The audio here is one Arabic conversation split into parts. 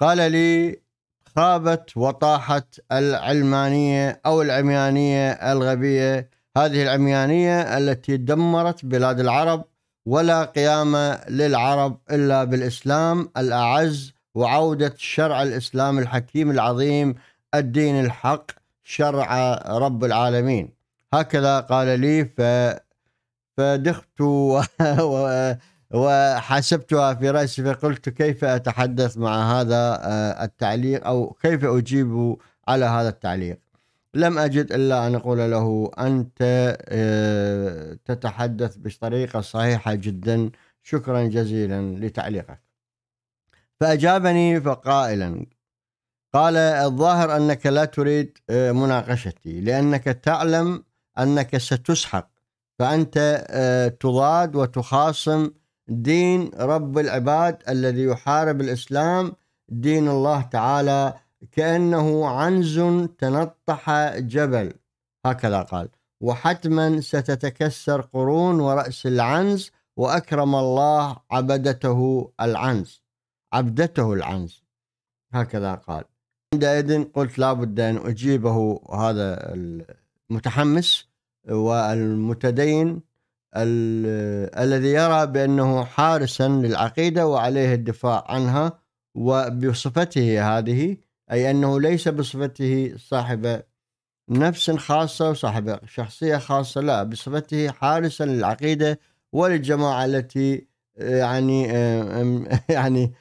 قال لي خابت وطاحت العلمانية أو العميانية الغبية هذه العميانية التي دمرت بلاد العرب ولا قيامة للعرب إلا بالإسلام الأعز وعودة شرع الإسلام الحكيم العظيم الدين الحق شرع رب العالمين هكذا قال لي ف... فدخت و... وحسبتها في رأسي فقلت كيف أتحدث مع هذا آه، التعليق أو كيف أجيب على هذا التعليق لم أجد إلا أن أقول له أنت آه، تتحدث بطريقة صحيحة جدا شكرا جزيلا لتعليقك فأجابني فقائلا قال الظاهر أنك لا تريد آه، مناقشتي لأنك تعلم أنك ستسحق فأنت تضاد وتخاصم دين رب العباد الذي يحارب الإسلام دين الله تعالى كأنه عنز تنطح جبل هكذا قال وحتما ستتكسر قرون ورأس العنز وأكرم الله عبدته العنز عبدته العنز هكذا قال عندئذ قلت لابد أن أجيبه هذا المتحمس والمتدين الذي يرى بأنه حارسا للعقيدة وعليه الدفاع عنها وبصفته هذه أي أنه ليس بصفته صاحب نفس خاصة وصاحب شخصية خاصة لا بصفته حارسا للعقيدة وللجماعة التي آه، يعني يعني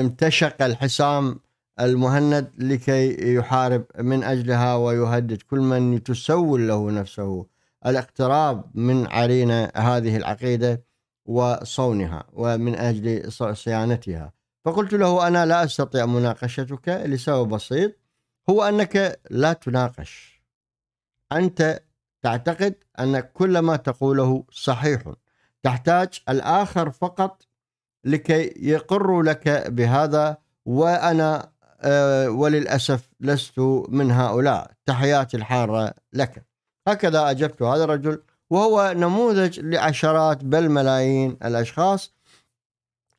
امتشق الحسام المهند لكي يحارب من أجلها ويهدد كل من تسول له نفسه الاقتراب من علينا هذه العقيدة وصونها ومن أجل صيانتها فقلت له أنا لا أستطيع مناقشتك لسبب بسيط هو أنك لا تناقش أنت تعتقد أن كل ما تقوله صحيح تحتاج الآخر فقط لكي يقر لك بهذا وأنا آه، وللأسف لست من هؤلاء تحياتي الحارة لك هكذا أجبت هذا الرجل وهو نموذج لعشرات بل ملايين الأشخاص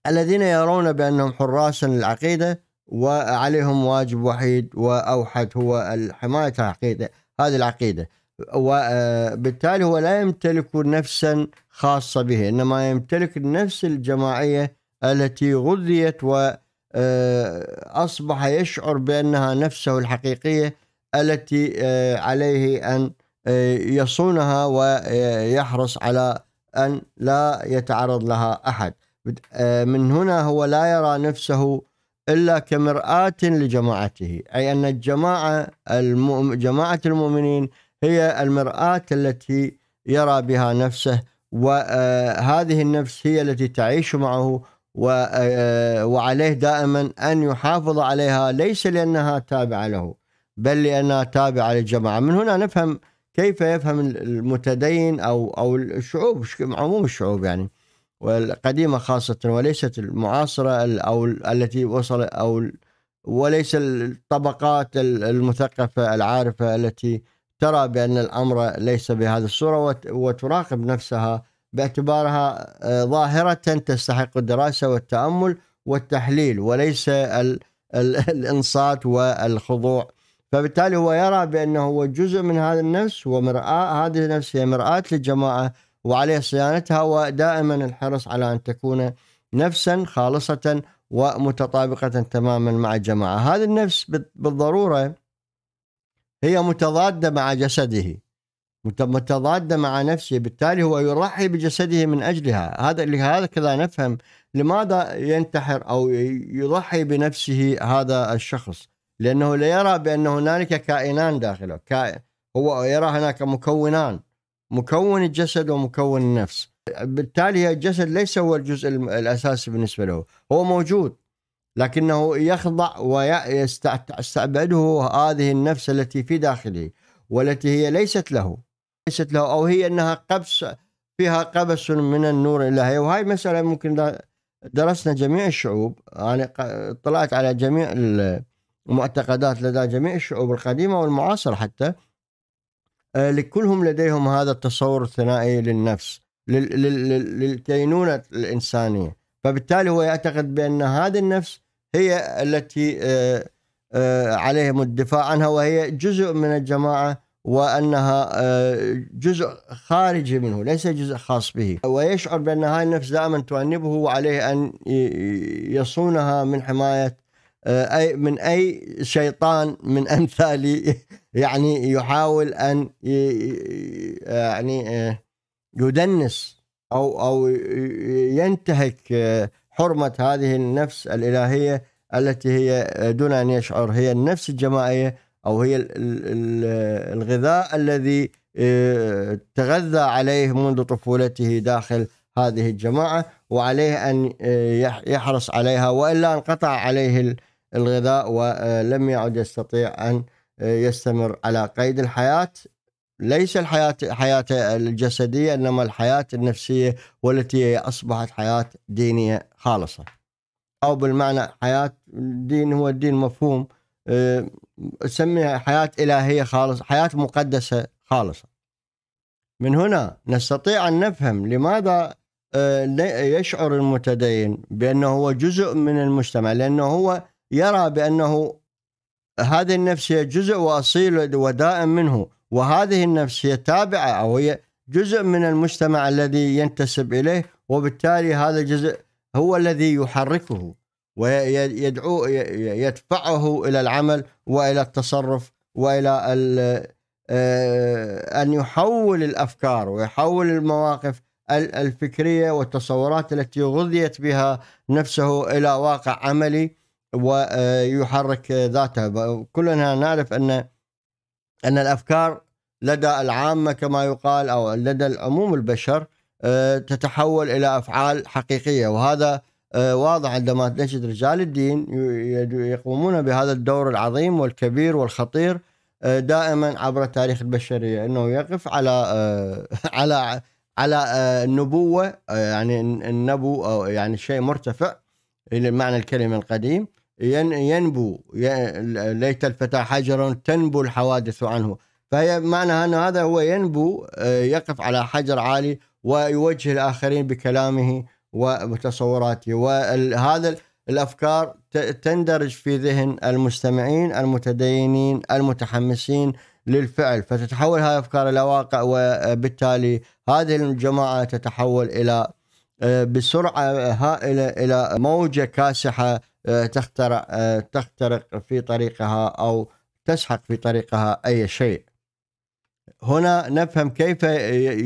الذين يرون بأنهم حراسا للعقيدة وعليهم واجب وحيد وأوحد هو حماية العقيدة هذه العقيدة وبالتالي آه، هو لا يمتلك نفسا خاصة به إنما يمتلك النفس الجماعية التي غذيت وأصبح آه، يشعر بأنها نفسه الحقيقية التي آه، عليه أن آه، يصونها ويحرص آه، على أن لا يتعرض لها أحد آه، من هنا هو لا يرى نفسه إلا كمرآة لجماعته أي أن الجماعة المؤم... جماعة المؤمنين هي المرآة التي يرى بها نفسه وهذه النفس هي التي تعيش معه وعليه دائما أن يحافظ عليها ليس لأنها تابعة له بل لأنها تابعة للجماعة من هنا نفهم كيف يفهم المتدين او او الشعوب عموم الشعوب يعني والقديمه خاصه وليست المعاصره او التي وصل او وليس الطبقات المثقفه العارفه التي ترى بان الامر ليس بهذه الصوره وتراقب نفسها باعتبارها آه، ظاهره تستحق الدراسه والتامل والتحليل وليس الانصات والخضوع فبالتالي هو يرى بأنه هو جزء من هذا النفس ومرآة هذه النفس هي مرآة للجماعة وعليه صيانتها ودائما الحرص على أن تكون نفسا خالصة ومتطابقة تماما مع الجماعة هذه النفس بالضرورة هي متضادة مع جسده متضادة مع نفسه بالتالي هو يضحي بجسده من أجلها هذا لهذا كذا نفهم لماذا ينتحر أو يضحي بنفسه هذا الشخص لأنه لا يرى بأن هنالك كائنان داخله كائن هو يرى هناك مكونان مكون الجسد ومكون النفس بالتالي الجسد ليس هو الجزء الأساسي بالنسبة له هو موجود لكنه يخضع ويستعبده هذه النفس التي في داخله والتي هي ليست له ليست له أو هي أنها قبس فيها قبس من النور الإلهي وهي مسألة ممكن درسنا جميع الشعوب أنا يعني اطلعت على جميع ومعتقدات لدى جميع الشعوب القديمة والمعاصرة حتى آه، لكلهم لديهم هذا التصور الثنائي للنفس للكينونة الإنسانية فبالتالي هو يعتقد بأن هذه النفس هي التي آه، آه، عليهم الدفاع عنها وهي جزء من الجماعة وأنها جزء خارجي منه ليس جزء خاص به ويشعر بأن هذه النفس دائما تؤنبه وعليه أن يصونها من حماية آه، أي من أي شيطان من أمثالي يعني يحاول أن آه، يعني آه، يدنس أو أو ينتهك حرمة هذه النفس الإلهية التي هي دون أن يشعر هي النفس الجماعية أو هي الغذاء الذي تغذى عليه منذ طفولته داخل هذه الجماعة وعليه أن يحرص عليها وإلا انقطع عليه الغذاء ولم يعد يستطيع أن يستمر على قيد الحياة ليس الحياة حياة الجسدية إنما الحياة النفسية والتي هي أصبحت حياة دينية خالصة أو بالمعنى حياة الدين هو الدين مفهوم سميها حياة إلهية خالصة حياة مقدسة خالصة من هنا نستطيع أن نفهم لماذا يشعر المتدين بأنه هو جزء من المجتمع لأنه هو يرى بأنه هذه النفسية جزء وأصيل ودائم منه وهذه النفسية تابعة أو هي جزء من المجتمع الذي ينتسب إليه وبالتالي هذا الجزء هو الذي يحركه ويدعو يدفعه إلى العمل وإلى التصرف وإلى آه، أن يحول الأفكار ويحول المواقف الفكرية والتصورات التي غذيت بها نفسه إلى واقع عملي ويحرك ذاته كلنا نعرف أن أن الأفكار لدى العامة كما يقال أو لدى عموم البشر آه، تتحول إلى أفعال حقيقية وهذا آه، واضح عندما نجد رجال الدين يقومون بهذا الدور العظيم والكبير والخطير آه، دائما عبر تاريخ البشريه انه يقف على على على النبوه يعني النبو او يعني شيء مرتفع معنى الكلمه القديم ينبو ليت الفتى حجرا تنبو الحوادث عنه فهي معنى أن هذا هو ينبو آه، يقف على حجر عالي ويوجه الآخرين بكلامه وتصوراته وهذا الأفكار تندرج في ذهن المستمعين المتدينين المتحمسين للفعل فتتحول هذه الأفكار إلى واقع وبالتالي آه، هذه الجماعة تتحول إلى آه، بسرعة هائلة إلى موجة كاسحة آه، تخترق, آه، تخترق في طريقها أو تسحق في طريقها أي شيء هنا نفهم كيف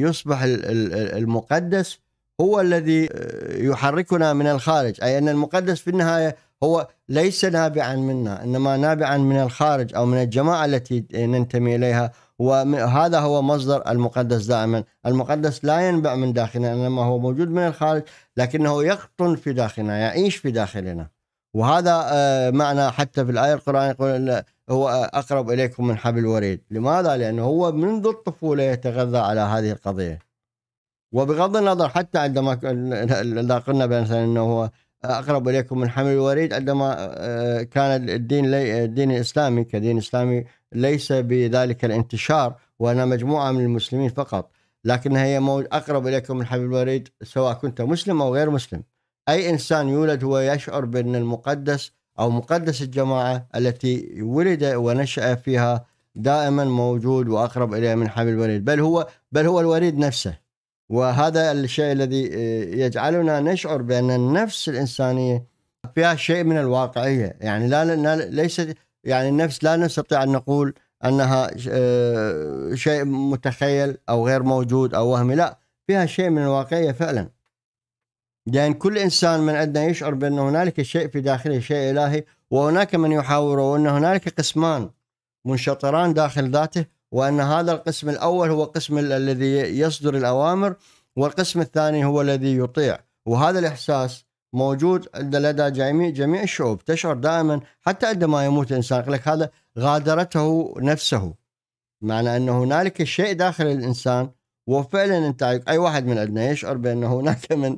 يصبح المقدس هو الذي آه، يحركنا من الخارج أي أن المقدس في النهاية هو ليس نابعا منا إنما نابعا من الخارج أو من الجماعة التي ننتمي إليها وهذا هو مصدر المقدس دائما المقدس لا ينبع من داخلنا إنما هو موجود من الخارج لكنه يقطن في داخلنا يعيش في داخلنا وهذا آه، معنى حتى في الآية القرانيه يقول هو أقرب إليكم من حبل الوريد لماذا؟ لأنه هو منذ الطفولة يتغذى على هذه القضية وبغض النظر حتى عندما إذا قلنا مثلا أنه هو أقرب إليكم من حبل الوريد عندما آه، كان الدين الدين الإسلامي كدين إسلامي ليس بذلك الانتشار وأنا مجموعة من المسلمين فقط لكن هي أقرب إليكم من حبل الوريد سواء كنت مسلم أو غير مسلم أي إنسان يولد هو يشعر بأن المقدس أو مقدس الجماعة التي ولد ونشأ فيها دائما موجود وأقرب إليه من حبل الوريد بل هو بل هو الوريد نفسه وهذا الشيء الذي آه، يجعلنا نشعر بأن النفس الإنسانية فيها شيء من الواقعية يعني لا, لا ليست يعني النفس لا نستطيع أن نقول أنها آه، شيء متخيل أو غير موجود أو وهمي لا فيها شيء من الواقعية فعلا لأن كل إنسان من عندنا يشعر بأن هنالك شيء في داخله شيء إلهي وهناك من يحاوره وأن هنالك قسمان منشطران داخل ذاته وأن هذا القسم الأول هو قسم الذي يصدر الأوامر والقسم الثاني هو الذي يطيع وهذا الإحساس موجود لدى جميع جميع الشعوب تشعر دائما حتى عندما يموت الانسان يقول لك هذا غادرته نفسه معنى أن هنالك شيء داخل الإنسان وفعلا أنت أي واحد من عندنا يشعر بأن هناك من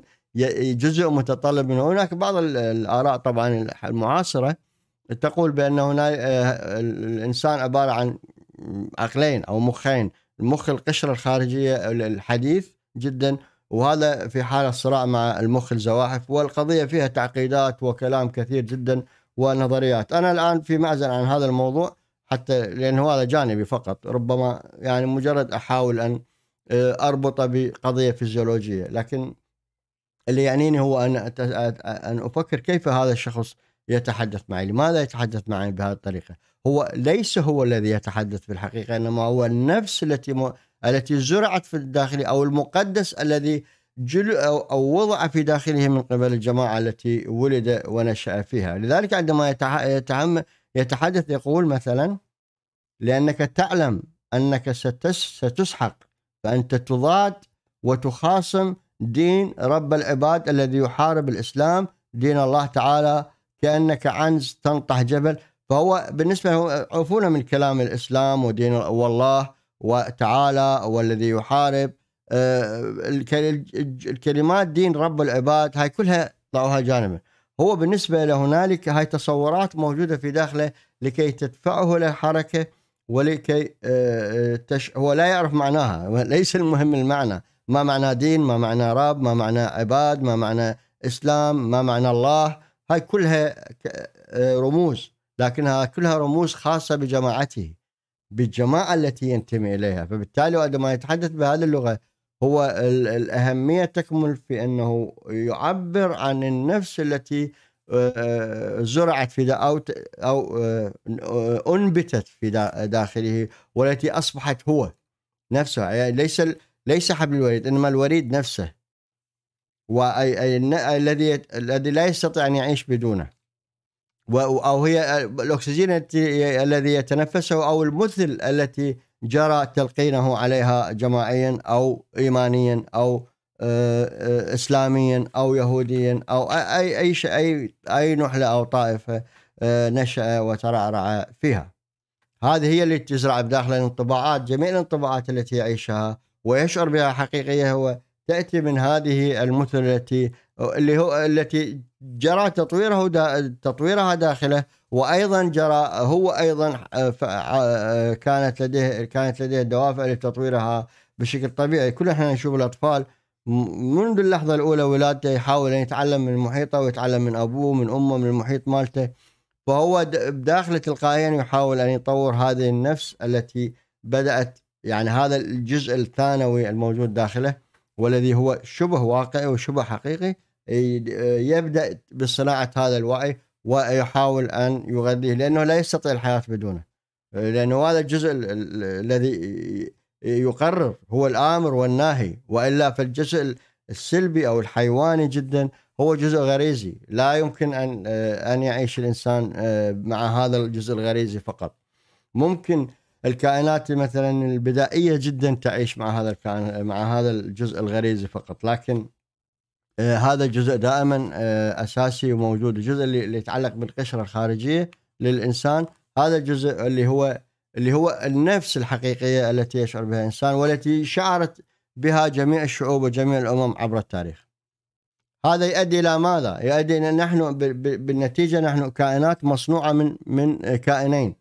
جزء متطلب منه هناك بعض الآراء طبعا المعاصرة تقول بأن هنا آه، الإنسان عبارة عن عقلين أو مخين المخ القشرة الخارجية الحديث جدا وهذا في حالة صراع مع المخ الزواحف والقضية فيها تعقيدات وكلام كثير جدا ونظريات أنا الآن في معزل عن هذا الموضوع حتى لأنه هذا جانبي فقط ربما يعني مجرد أحاول أن آه، أربطه بقضية فيزيولوجية لكن اللي يعنيني هو ان ان افكر كيف هذا الشخص يتحدث معي لماذا يتحدث معي بهذه الطريقه هو ليس هو الذي يتحدث في الحقيقه انما هو النفس التي م... التي زرعت في الداخل او المقدس الذي جل أو, أو وضع في داخله من قبل الجماعة التي ولد ونشأ فيها لذلك عندما يتعم يتحدث يقول مثلا لأنك تعلم أنك ستسحق فأنت تضاد وتخاصم دين رب العباد الذي يحارب الإسلام دين الله تعالى كأنك عنز تنطح جبل فهو بالنسبة عفونا من كلام الإسلام ودين والله وتعالى والذي يحارب آه، الكلمات دين رب العباد هاي كلها ضعوها جانبا هو بالنسبة له هنالك هاي تصورات موجودة في داخله لكي تدفعه للحركة ولكي آه، آه، تش... هو لا يعرف معناها ليس المهم المعنى ما معنى دين ما معنى رب ما معنى عباد ما معنى اسلام ما معنى الله هاي كلها آه، رموز لكنها كلها رموز خاصه بجماعته بالجماعه التي ينتمي اليها فبالتالي عندما يتحدث بهذه اللغه هو الاهميه تكمن في انه يعبر عن النفس التي آه، آه، زرعت في او او انبتت في داخله والتي اصبحت هو نفسها يعني ليس ليس حبل الوريد انما الوريد نفسه والذي الذي لا يستطيع ان يعيش بدونه او هي الاكسجين الذي يتنفسه او المثل التي جرى تلقينه عليها جماعيا او ايمانيا او آه، آه، اسلاميا او يهوديا او اي اي اي اي نحله او طائفه آه، نشا وترعرع فيها. هذه هي اللي تزرع بداخل الانطباعات جميع الانطباعات التي يعيشها ويشعر بها حقيقيه هو تاتي من هذه المثل التي اللي هو التي جرى تطويره دا تطويرها داخله وايضا جرى هو ايضا كانت لديه كانت لديه دوافع لتطويرها بشكل طبيعي كل احنا نشوف الاطفال منذ اللحظه الاولى ولادته يحاول ان يتعلم من محيطه ويتعلم من ابوه من امه من المحيط مالته فهو بداخله تلقائيا يحاول ان يطور هذه النفس التي بدات يعني هذا الجزء الثانوي الموجود داخله والذي هو شبه واقعي وشبه حقيقي يبدا بصناعه هذا الوعي ويحاول ان يغذيه لانه لا يستطيع الحياه بدونه لانه هذا الجزء الذي يقرر هو الامر والناهي والا فالجزء السلبي او الحيواني جدا هو جزء غريزي لا يمكن ان ان يعيش الانسان آه، مع هذا الجزء الغريزي فقط ممكن الكائنات مثلا البدائيه جدا تعيش مع هذا الكائن مع هذا الجزء الغريزي فقط لكن آه، هذا الجزء دائما آه، اساسي وموجود الجزء اللي, اللي يتعلق بالقشره الخارجيه للانسان هذا الجزء اللي هو اللي هو النفس الحقيقيه التي يشعر بها الانسان والتي شعرت بها جميع الشعوب وجميع الامم عبر التاريخ. هذا يؤدي الى ماذا؟ يؤدي ان نحن بالنتيجه نحن كائنات مصنوعه من من كائنين.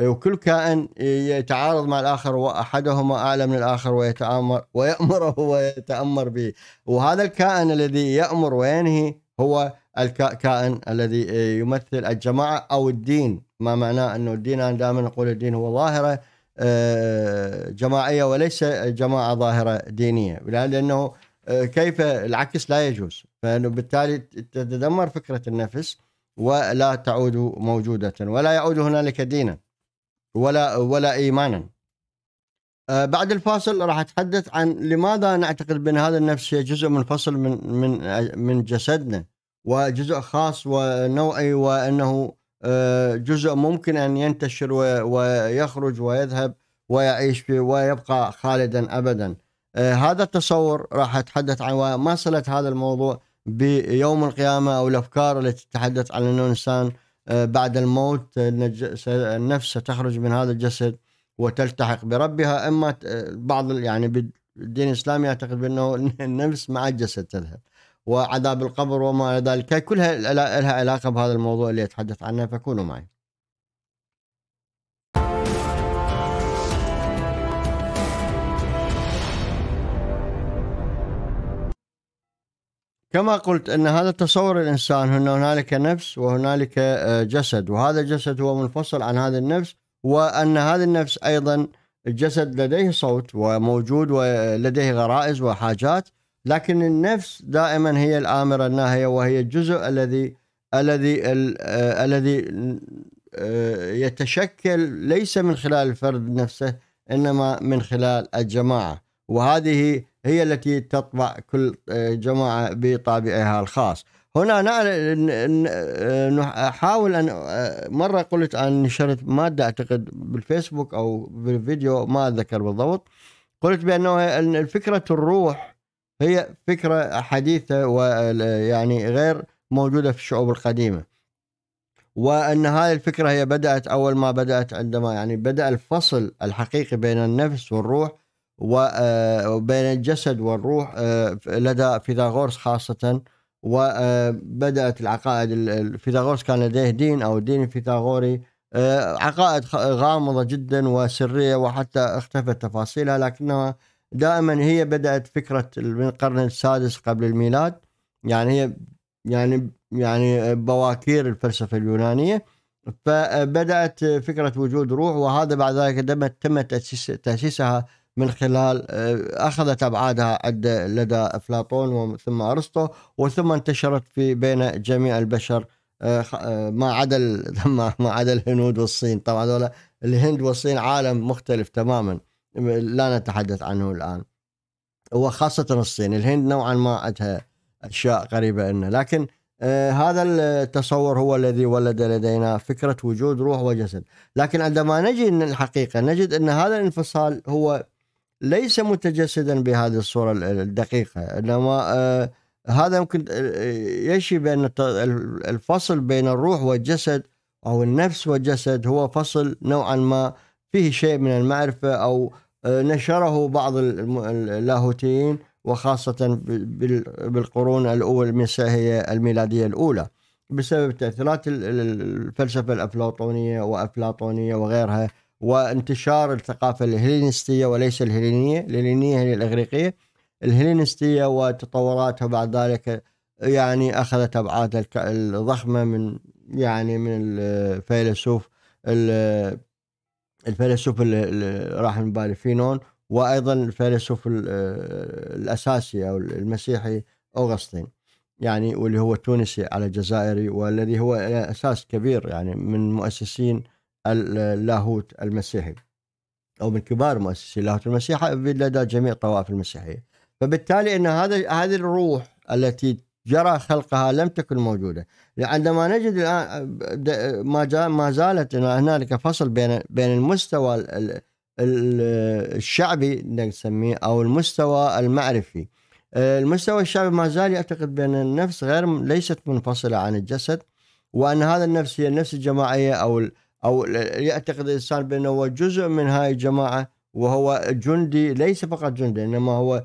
إيه، وكل كائن إيه، يتعارض مع الآخر وأحدهما أعلى من الآخر ويتآمر ويأمره ويتأمر به وهذا الكائن الذي يأمر وينهي هو الكائن الذي إيه، يمثل الجماعة أو الدين ما معناه أنه الدين أنا دائما أقول الدين هو ظاهرة جماعية وليس جماعة ظاهرة دينية لأنه كيف العكس لا يجوز فبالتالي تتدمر فكرة النفس ولا تعود موجودة ولا يعود هنالك دينا ولا ولا ايمانا. آه، بعد الفاصل راح اتحدث عن لماذا نعتقد بان هذا النفس هي جزء منفصل من من من جسدنا وجزء خاص ونوعي وانه آه، جزء ممكن ان ينتشر ويخرج ويذهب ويعيش فيه ويبقى خالدا ابدا. آه، هذا التصور راح اتحدث عن صلت هذا الموضوع بيوم القيامه او الافكار التي تتحدث عن انه الانسان آه، بعد الموت آه، النفس ستخرج من هذا الجسد وتلتحق بربها اما آه، بعض يعني بالدين الاسلامي يعتقد بانه النفس مع الجسد تذهب وعذاب القبر وما الى ذلك كلها لها علاقه بهذا الموضوع اللي اتحدث عنه فكونوا معي كما قلت ان هذا تصور الانسان ان هنالك نفس وهنالك آه، جسد وهذا الجسد هو منفصل عن هذه النفس وان هذه النفس ايضا الجسد لديه صوت وموجود ولديه غرائز وحاجات لكن النفس دائما هي الامره الناهيه وهي الجزء الذي الذي آه، الذي آه، يتشكل ليس من خلال الفرد نفسه انما من خلال الجماعه وهذه هي التي تطبع كل آه، جماعة بطابعها الخاص هنا نحاول أن آه، مرة قلت أن نشرت مادة أعتقد بالفيسبوك أو بالفيديو ما أتذكر بالضبط قلت بأنه فكرة الروح هي فكرة حديثة ويعني غير موجودة في الشعوب القديمة وان هذه الفكره هي بدات اول ما بدات عندما يعني بدا الفصل الحقيقي بين النفس والروح وبين آه، الجسد والروح آه، لدى فيثاغورس خاصة وبدأت آه، العقائد فيثاغورس كان لديه دين أو الدين الفيثاغوري عقائد غامضة جدا وسرية وحتى اختفت تفاصيلها لكنها دائما هي بدأت فكرة من القرن السادس قبل الميلاد يعني هي يعني يعني بواكير الفلسفة اليونانية فبدأت فكرة وجود روح وهذا بعد ذلك تم تأسيس تأسيسها من خلال آه، اخذت ابعادها عند لدى افلاطون ثم ارسطو وثم انتشرت في بين جميع البشر آه، آه، ما عدا ما عدا الهنود والصين طبعا هذول الهند والصين عالم مختلف تماما لا نتحدث عنه الان وخاصة الصين الهند نوعا ما عندها أشياء قريبة لنا لكن آه هذا التصور هو الذي ولد لدينا فكرة وجود روح وجسد لكن عندما نجي الحقيقة نجد أن هذا الانفصال هو ليس متجسدا بهذه الصورة الدقيقة إنما آه، هذا يمكن آه، يشي بأن الفصل بين الروح والجسد أو النفس والجسد هو فصل نوعا ما فيه شيء من المعرفة أو آه، نشره بعض اللاهوتيين وخاصة بالقرون الأولى المسيحية الميلادية الأولى بسبب تأثيرات الفلسفة الأفلاطونية وأفلاطونية وغيرها وانتشار الثقافة الهلينستية وليس الهلينية الهلينية هي الإغريقية الهلينستية وتطوراتها بعد ذلك يعني أخذت أبعاد الضخمة من يعني من الفيلسوف الفيلسوف اللي راح من بالي فينون وايضا الفيلسوف الاساسي او المسيحي اوغسطين يعني واللي هو تونسي على جزائري والذي هو اساس كبير يعني من مؤسسين اللاهوت المسيحي او من كبار مؤسسي اللاهوت المسيحي لدى جميع الطوائف المسيحيه فبالتالي ان هذا هذه الروح التي جرى خلقها لم تكن موجوده عندما نجد الان ما ما زالت هنالك فصل بين بين المستوى الشعبي نسميه او المستوى المعرفي المستوى الشعبي ما زال يعتقد بان النفس غير ليست منفصله عن الجسد وان هذا النفس هي النفس الجماعيه او او يعتقد الانسان بانه هو جزء من هاي الجماعه وهو جندي ليس فقط جندي انما هو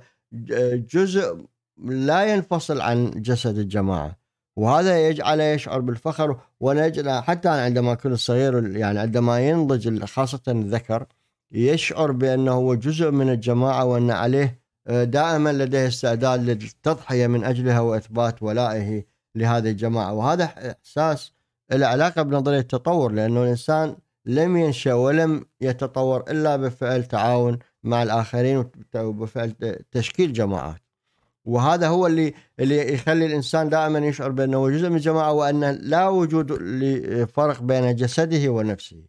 جزء لا ينفصل عن جسد الجماعه وهذا يجعله يشعر بالفخر ونجد حتى عندما يكون صغير يعني عندما ينضج خاصه الذكر يشعر بانه هو جزء من الجماعه وان عليه آه، دائما لديه استعداد للتضحيه من اجلها واثبات ولائه لهذه الجماعه وهذا احساس العلاقة بنظرية التطور لأنه الإنسان لم ينشأ ولم يتطور إلا بفعل تعاون مع الآخرين وبفعل تشكيل جماعات وهذا هو اللي اللي يخلي الانسان دائما يشعر بانه جزء من جماعه وان لا وجود لفرق بين جسده ونفسه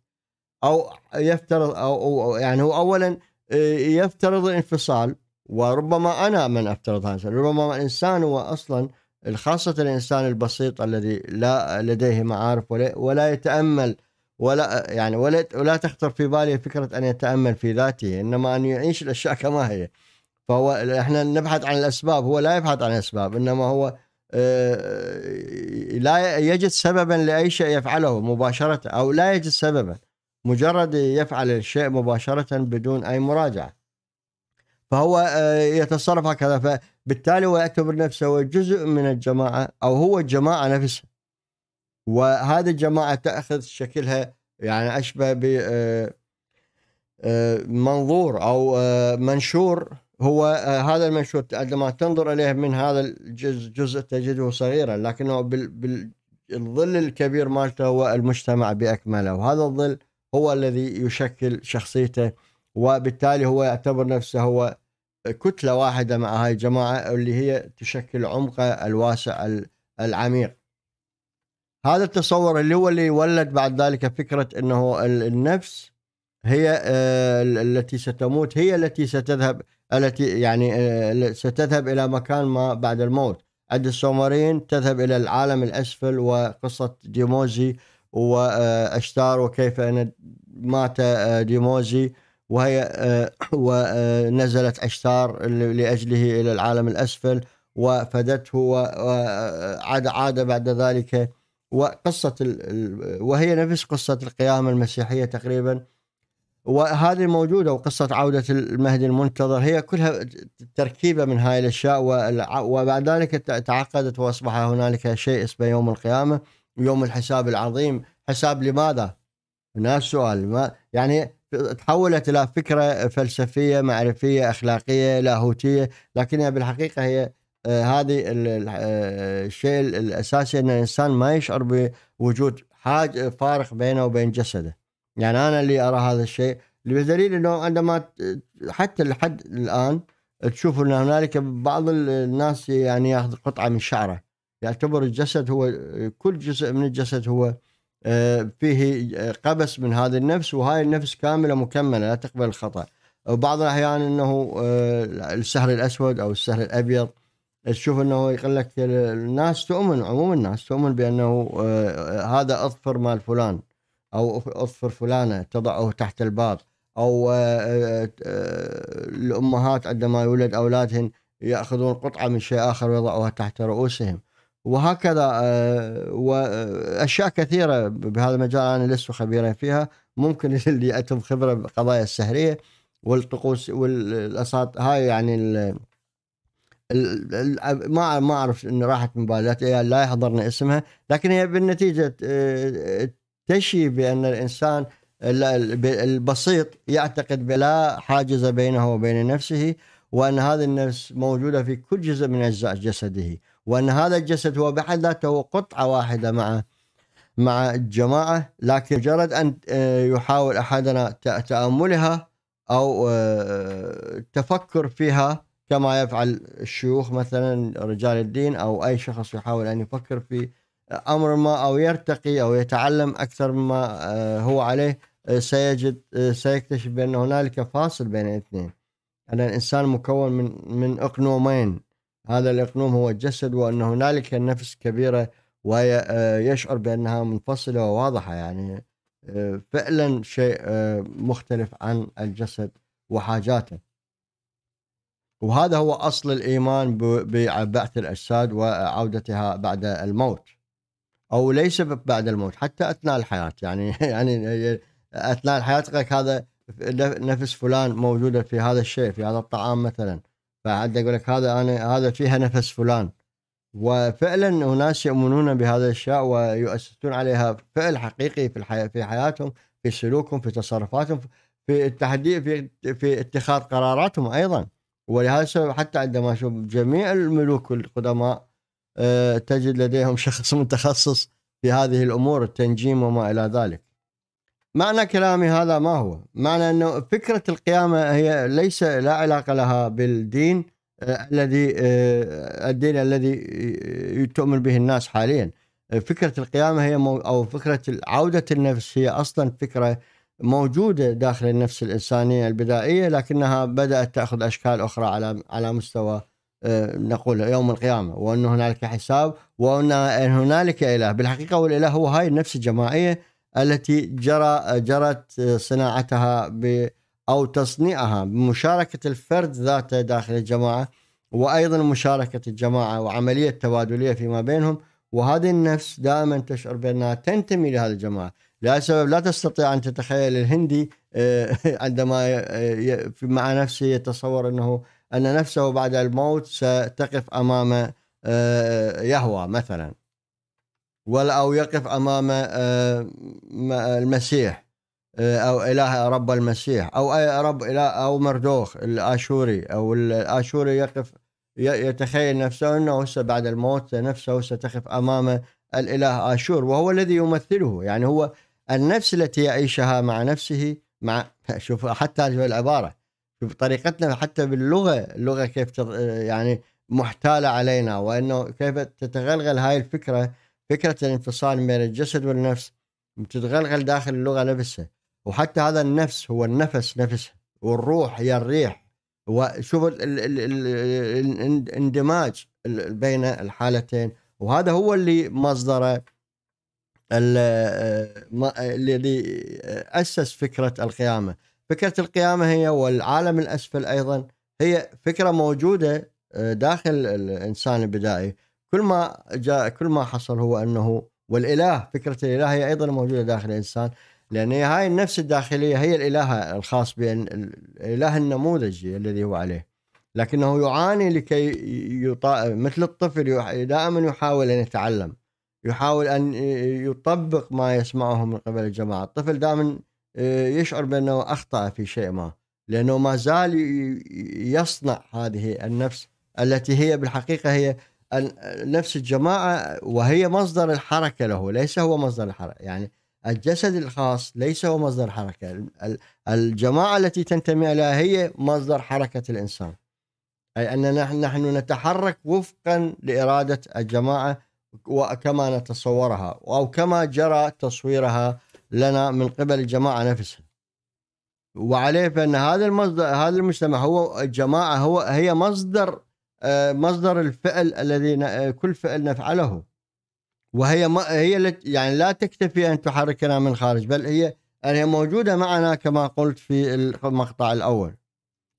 او يفترض او, أو يعني هو اولا آه، يفترض الانفصال وربما انا من افترض هذا ربما الانسان هو اصلا خاصة الإنسان البسيط الذي لا لديه معارف ولا, ولا يتأمل ولا يعني ولا ولا تخطر في باله فكرة أن يتأمل في ذاته إنما أن يعيش الأشياء كما هي فهو إحنا نبحث عن الأسباب هو لا يبحث عن الأسباب إنما هو آه، لا يجد سببا لأي شيء يفعله مباشرة أو لا يجد سببا مجرد يفعل الشيء مباشرة بدون أي مراجعة فهو آه، يتصرف هكذا فبالتالي هو يعتبر نفسه هو جزء من الجماعة أو هو الجماعة نفسها وهذه الجماعة تأخذ شكلها يعني أشبه ب آه، آه، منظور أو منشور هو هذا المنشور عندما تنظر إليه من هذا الجزء تجده صغيرا لكنه بالظل الكبير مالته هو المجتمع بأكمله وهذا الظل هو الذي يشكل شخصيته وبالتالي هو يعتبر نفسه هو كتلة واحدة مع هاي الجماعة اللي هي تشكل عمقه الواسع العميق هذا التصور اللي هو اللي ولد بعد ذلك فكرة أنه النفس هي آه، التي ستموت هي التي ستذهب التي يعني آه، ستذهب إلى مكان ما بعد الموت عند السومرين تذهب إلى العالم الأسفل وقصة ديموزي وأشتار آه، وكيف أن مات ديموزي وهي آه، ونزلت اشتار لأجله إلى العالم الأسفل وفدته وعاد عاد بعد ذلك وقصة وهي نفس قصة القيامة المسيحية تقريبا وهذه موجودة وقصة عودة المهدي المنتظر هي كلها تركيبة من هاي الأشياء وبعد ذلك تعقدت وأصبح هنالك شيء اسمه يوم القيامة يوم الحساب العظيم حساب لماذا؟ هنا السؤال ما يعني تحولت الى فكره فلسفيه معرفيه اخلاقيه لاهوتيه لكنها بالحقيقه هي آه، هذه آه، الشيء الاساسي ان الانسان ما يشعر بوجود حاج فارق بينه وبين جسده يعني انا اللي ارى هذا الشيء بدليل انه عندما حتى لحد الان تشوف ان هنالك بعض الناس يعني ياخذ قطعه من شعره يعتبر الجسد هو كل جزء من الجسد هو آه، فيه آه، قبس من هذه النفس وهاي النفس كامله مكمله لا تقبل الخطا وبعض الاحيان انه آه، السهر الاسود او السهر الابيض تشوف انه يقول لك الناس تؤمن عموم الناس تؤمن بانه هذا اظفر مال فلان او اظفر فلانه تضعه تحت الباب او الامهات عندما يولد اولادهن ياخذون قطعه من شيء اخر ويضعوها تحت رؤوسهم وهكذا آه، واشياء كثيره بهذا المجال انا لست خبيرا فيها ممكن اللي عندهم خبره بقضايا السحريه والطقوس والاساط هاي يعني الـ الـ ما ما اعرف ان راحت من بالي لا يحضرنا اسمها لكن هي بالنتيجه آه، تشي بان الانسان البسيط يعتقد بلا حاجز بينه وبين نفسه وان هذه النفس موجوده في كل جزء من اجزاء جسده وأن هذا الجسد هو بحد ذاته هو قطعة واحدة مع مع الجماعة لكن مجرد أن آه، يحاول أحدنا تأملها أو التفكر آه، فيها كما يفعل الشيوخ مثلا رجال الدين أو أي شخص يحاول أن يفكر في أمر ما أو يرتقي أو يتعلم أكثر مما آه، هو عليه سيجد سيكتشف بأن هنالك فاصل بين الاثنين أن يعني الإنسان مكون من من أقنومين هذا الاقنوم هو الجسد وأن هنالك نفس كبيرة ويشعر آه، بأنها منفصلة وواضحة يعني آه، فعلا شيء آه، مختلف عن الجسد وحاجاته وهذا هو أصل الإيمان ببعث الأجساد وعودتها بعد الموت أو ليس بعد الموت حتى أثناء الحياة يعني يعني أثناء الحياة هذا نفس فلان موجودة في هذا الشيء في هذا الطعام مثلا فحد يقول لك هذا انا هذا فيها نفس فلان وفعلا اناس يؤمنون بهذا الاشياء ويؤسسون عليها فعل حقيقي في الحياة في حياتهم في سلوكهم في تصرفاتهم في التحدي في في اتخاذ قراراتهم ايضا ولهذا السبب حتى عندما اشوف جميع الملوك القدماء آه، تجد لديهم شخص متخصص في هذه الامور التنجيم وما الى ذلك. معنى كلامي هذا ما هو معنى أنه فكرة القيامة هي ليس لا علاقة لها بالدين آه، الذي آه، الدين الذي تؤمن به الناس حاليا فكرة القيامة هي أو فكرة عودة النفس هي أصلا فكرة موجودة داخل النفس الإنسانية البدائية لكنها بدأت تأخذ أشكال أخرى على على مستوى آه، نقول يوم القيامة وأن هنالك حساب وأن هنالك إله بالحقيقة والإله هو هاي النفس الجماعية التي جرى جرت آه، صناعتها ب او تصنيعها بمشاركه الفرد ذاته داخل الجماعه وايضا مشاركه الجماعه وعمليه تبادليه فيما بينهم وهذه النفس دائما تشعر بانها تنتمي لهذه الجماعه لهذا السبب لا تستطيع ان تتخيل الهندي آه، عندما آه، مع نفسه يتصور انه ان نفسه بعد الموت ستقف امام يهوى مثلا ولا أو يقف أمام آه، المسيح آه، أو إله رب المسيح أو أي رب إله أو مردوخ الآشوري أو الآشوري يقف يتخيل نفسه أنه هسه بعد الموت نفسه ستقف أمام الإله آشور وهو الذي يمثله يعني هو النفس التي يعيشها مع نفسه مع شوف حتى هذه العبارة شوف طريقتنا حتى باللغة اللغة كيف يعني محتالة علينا وأنه كيف تتغلغل هاي الفكرة فكرة الانفصال بين الجسد والنفس بتتغلغل داخل اللغة نفسها وحتى هذا النفس هو النفس نفسه والروح هي الريح وشوف الاندماج بين الحالتين وهذا هو اللي مصدره الذي أسس فكرة القيامة فكرة القيامة هي والعالم الأسفل أيضا هي فكرة موجودة آه، داخل الإنسان البدائي كل ما جاء كل ما حصل هو انه والاله فكره الاله هي ايضا موجوده داخل الانسان لان هاي النفس الداخليه هي الاله الخاص بان الاله النموذجي الذي هو عليه لكنه يعاني لكي يطا... مثل الطفل دائما يحاول ان يتعلم يحاول ان يطبق ما يسمعه من قبل الجماعه الطفل دائما آه، يشعر بانه اخطا في شيء ما لانه ما زال يصنع هذه النفس التي هي بالحقيقه هي نفس الجماعة وهي مصدر الحركة له ليس هو مصدر الحركة يعني الجسد الخاص ليس هو مصدر حركة الجماعة التي تنتمي لها هي مصدر حركة الإنسان أي أننا نحن نتحرك وفقا لإرادة الجماعة وكما نتصورها أو كما جرى تصويرها لنا من قبل الجماعة نفسها وعليه فان هذا المصدر هذا المجتمع هو الجماعه هو هي مصدر آه، مصدر الفعل الذي آه، كل فعل نفعله وهي ما هي يعني لا تكتفي ان تحركنا من خارج بل هي هي موجوده معنا كما قلت في المقطع الاول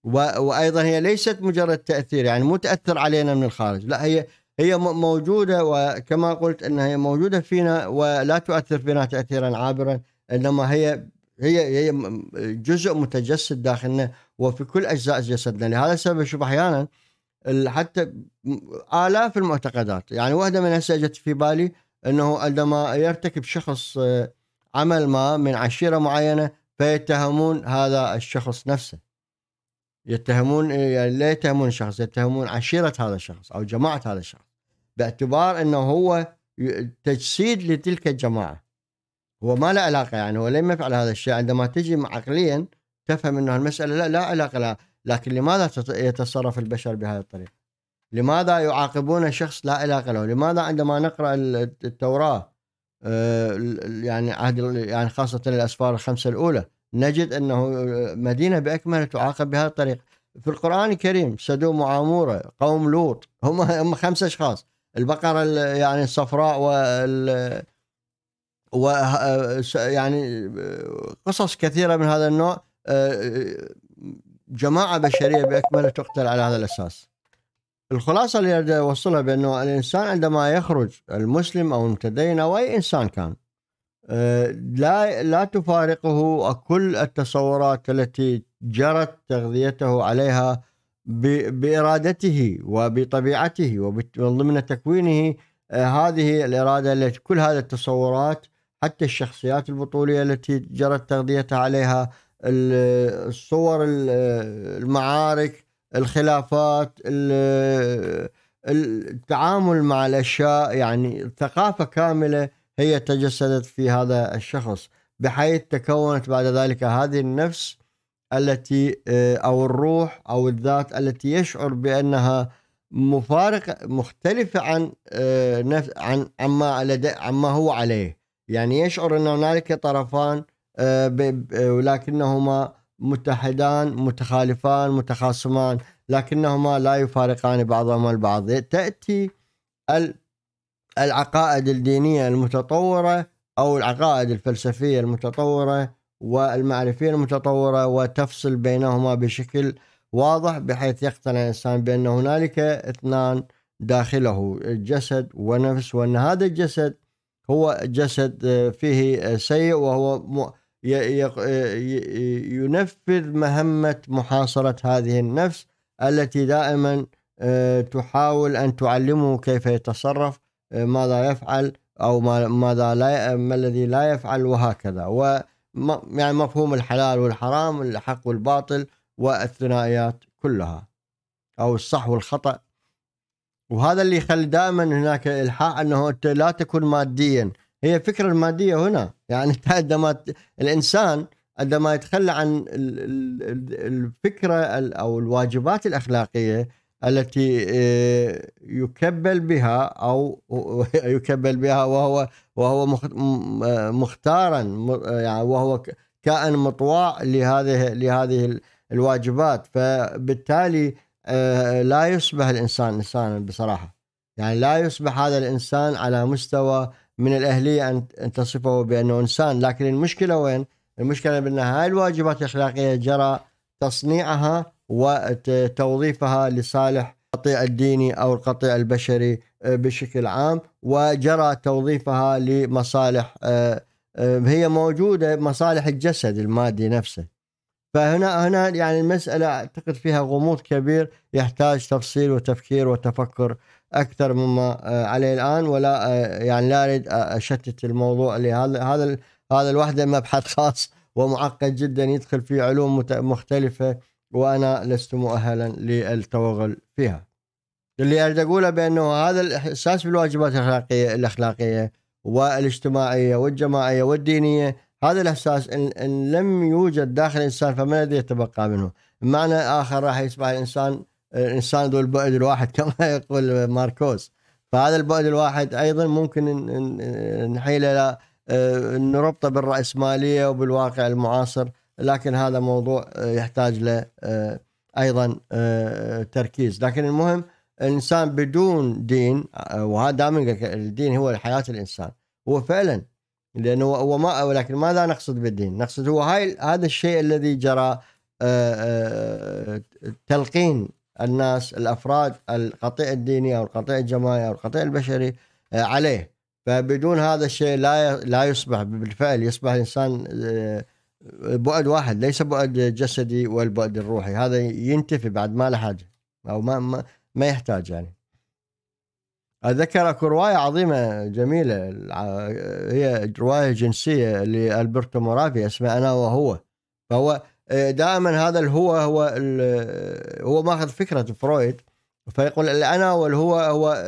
وايضا هي ليست مجرد تاثير يعني مو تاثر علينا من الخارج لا هي هي موجوده وكما قلت انها هي موجوده فينا ولا تؤثر فينا تاثيرا عابرا انما هي هي هي جزء متجسد داخلنا وفي كل اجزاء جسدنا لهذا السبب اشوف احيانا حتى آلاف المعتقدات يعني واحدة من هسه في بالي أنه عندما يرتكب شخص آه، عمل ما من عشيرة معينة فيتهمون هذا الشخص نفسه يتهمون يعني لا يتهمون شخص يتهمون عشيرة هذا الشخص أو جماعة هذا الشخص باعتبار أنه هو تجسيد لتلك الجماعة هو ما له علاقة يعني هو لم يفعل هذا الشيء عندما تجي عقليا تفهم أنه المسألة لا, لا علاقة لها لكن لماذا يتصرف البشر بهذه الطريقة لماذا يعاقبون شخص لا علاقة له لماذا عندما نقرأ التوراة آه، يعني عهد يعني خاصة الأسفار الخمسة الأولى نجد أنه آه، مدينة بأكملها تعاقب بهذه الطريقة في القرآن الكريم سدوم وعمورة قوم لوط هم هم خمسة أشخاص البقرة يعني الصفراء وال و آه، يعني قصص كثيرة من هذا النوع جماعه بشريه باكملها تقتل على هذا الاساس. الخلاصه اللي اريد اوصلها بانه الانسان عندما يخرج المسلم او المتدين او اي انسان كان آه، لا لا تفارقه كل التصورات التي جرت تغذيته عليها بارادته وبطبيعته ومن ضمن تكوينه آه، هذه الاراده التي كل هذه التصورات حتى الشخصيات البطوليه التي جرت تغذيتها عليها الصور المعارك الخلافات التعامل مع الاشياء يعني ثقافه كامله هي تجسدت في هذا الشخص بحيث تكونت بعد ذلك هذه النفس التي آه، او الروح او الذات التي يشعر بانها مفارقه مختلفه عن آه، نفس عن عما عما هو عليه يعني يشعر ان هنالك طرفان آه، ولكنهما متحدان متخالفان متخاصمان لكنهما لا يفارقان بعضهما البعض تأتي العقائد الدينية المتطورة أو العقائد الفلسفية المتطورة والمعرفية المتطورة وتفصل بينهما بشكل واضح بحيث يقتنع الإنسان بأن هنالك اثنان داخله الجسد ونفس وأن هذا الجسد هو جسد آه، فيه آه، سيء وهو ينفذ مهمة محاصرة هذه النفس التي دائما آه، تحاول أن تعلمه كيف يتصرف آه، ماذا يفعل أو ماذا لا ما الذي لا يفعل وهكذا و يعني مفهوم الحلال والحرام الحق والباطل والثنائيات كلها أو الصح والخطأ وهذا اللي يخلي دائما هناك الحاح انه انت لا تكون ماديا هي الفكرة المادية هنا يعني عندما الإنسان عندما يتخلى عن الفكرة أو الواجبات الأخلاقية التي آه، يكبل بها أو يكبل بها وهو وهو مختارا يعني وهو كائن مطواع لهذه لهذه الواجبات فبالتالي آه، لا يصبح الإنسان إنسانا بصراحة يعني لا يصبح هذا الإنسان على مستوى من الأهلية أن تصفه بأنه إنسان لكن المشكلة وين؟ المشكلة بأن هاي الواجبات الأخلاقية جرى تصنيعها وتوظيفها لصالح القطيع الديني أو القطيع البشري آه، بشكل عام وجرى توظيفها لمصالح آه، آه، هي موجودة مصالح الجسد المادي نفسه فهنا هنا يعني المسألة أعتقد فيها غموض كبير يحتاج تفصيل وتفكير وتفكر اكثر مما آه، عليه الان ولا آه، يعني لا اريد آه، اشتت الموضوع لهذا هذا هذا الوحده مبحث خاص ومعقد جدا يدخل فيه علوم مختلفه وانا لست مؤهلا للتوغل فيها. اللي اريد اقوله بانه هذا الاحساس بالواجبات الاخلاقيه الاخلاقيه والاجتماعيه والجماعيه والدينيه هذا الاحساس ان, إن لم يوجد داخل الانسان فما الذي يتبقى منه؟ بمعنى اخر راح يصبح الانسان الانسان ذو البعد الواحد كما يقول ماركوس فهذا البعد الواحد ايضا ممكن نحيله الى آه، نربطه بالراسماليه وبالواقع المعاصر لكن هذا موضوع آه، يحتاج له آه، ايضا تركيز لكن المهم الانسان بدون دين وهذا دائما الدين هو حياه الانسان هو فعلا لانه هو ما ولكن ماذا نقصد بالدين؟ نقصد هو هاي هذا الشيء الذي جرى تلقين الناس الافراد القطيع الديني او القطيع الجماعي او القطيع البشري آه، عليه فبدون هذا الشيء لا لا يصبح بالفعل يصبح الانسان آه، بعد واحد ليس بعد جسدي والبعد الروحي هذا ينتفي بعد ما له حاجه او ما ما, يحتاج يعني اذكر اكو روايه عظيمه جميله هي روايه جنسيه لالبرتو مورافي اسمها انا وهو فهو دائما هذا الهو هو هو ماخذ فكره فرويد فيقول الانا والهو هو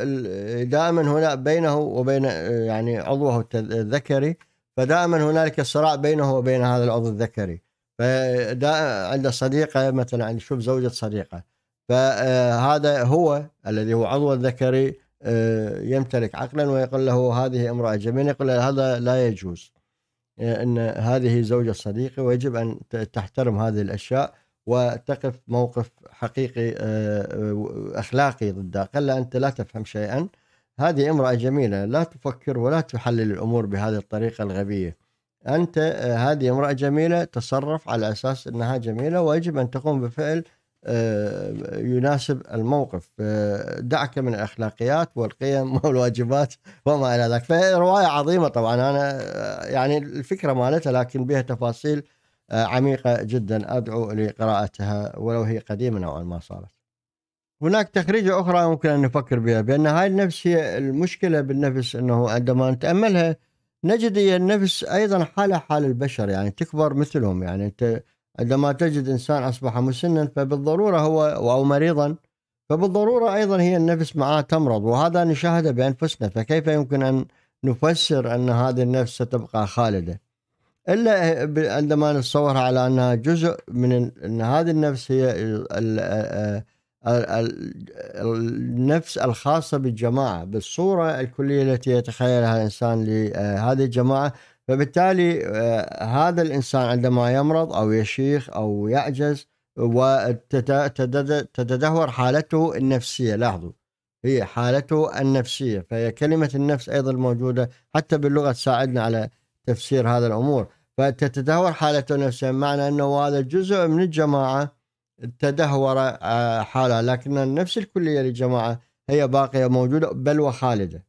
دائما هنا بينه وبين يعني عضوه الذكري فدائما هنالك صراع بينه وبين هذا العضو الذكري فدا عنده صديقه مثلا شوف زوجة صديقه فهذا هو الذي هو عضو الذكري آه، يمتلك عقلا ويقول له هذه امراه جميله يقول له هذا لا يجوز ان هذه زوجة صديقي ويجب ان تحترم هذه الاشياء وتقف موقف حقيقي آه، اخلاقي ضدها، قال انت لا تفهم شيئا هذه امرأة جميلة لا تفكر ولا تحلل الامور بهذه الطريقة الغبية. انت آه، هذه امرأة جميلة تصرف على اساس انها جميلة ويجب ان تقوم بفعل آه، يناسب الموقف آه، دعك من الاخلاقيات والقيم والواجبات وما الى ذلك فروايه عظيمه طبعا انا آه، يعني الفكره مالتها لكن بها تفاصيل عميقه جدا ادعو لقراءتها ولو هي قديمه نوعا ما صارت. هناك تخريجه اخرى ممكن ان نفكر بها بان هاي النفس هي المشكله بالنفس انه عندما نتاملها نجد هي النفس ايضا حاله حال البشر يعني تكبر مثلهم يعني انت عندما تجد انسان اصبح مسنا فبالضروره هو او مريضا فبالضروره ايضا هي النفس معاه تمرض وهذا نشاهده بانفسنا فكيف يمكن ان نفسر ان هذه النفس ستبقى خالده الا عندما نتصورها على انها جزء من ان هذه النفس هي النفس الخاصه بالجماعه بالصوره الكليه التي يتخيلها الانسان لهذه آه، الجماعه فبالتالي آه، هذا الانسان عندما يمرض او يشيخ او يعجز وتتدهور حالته النفسيه لاحظوا هي حالته النفسيه فهي كلمه النفس ايضا موجوده حتى باللغه تساعدنا على تفسير هذا الامور فتتدهور حالته النفسيه بمعنى انه هذا جزء من الجماعه تدهور آه، حالها لكن النفس الكليه للجماعه هي باقيه موجوده بل وخالده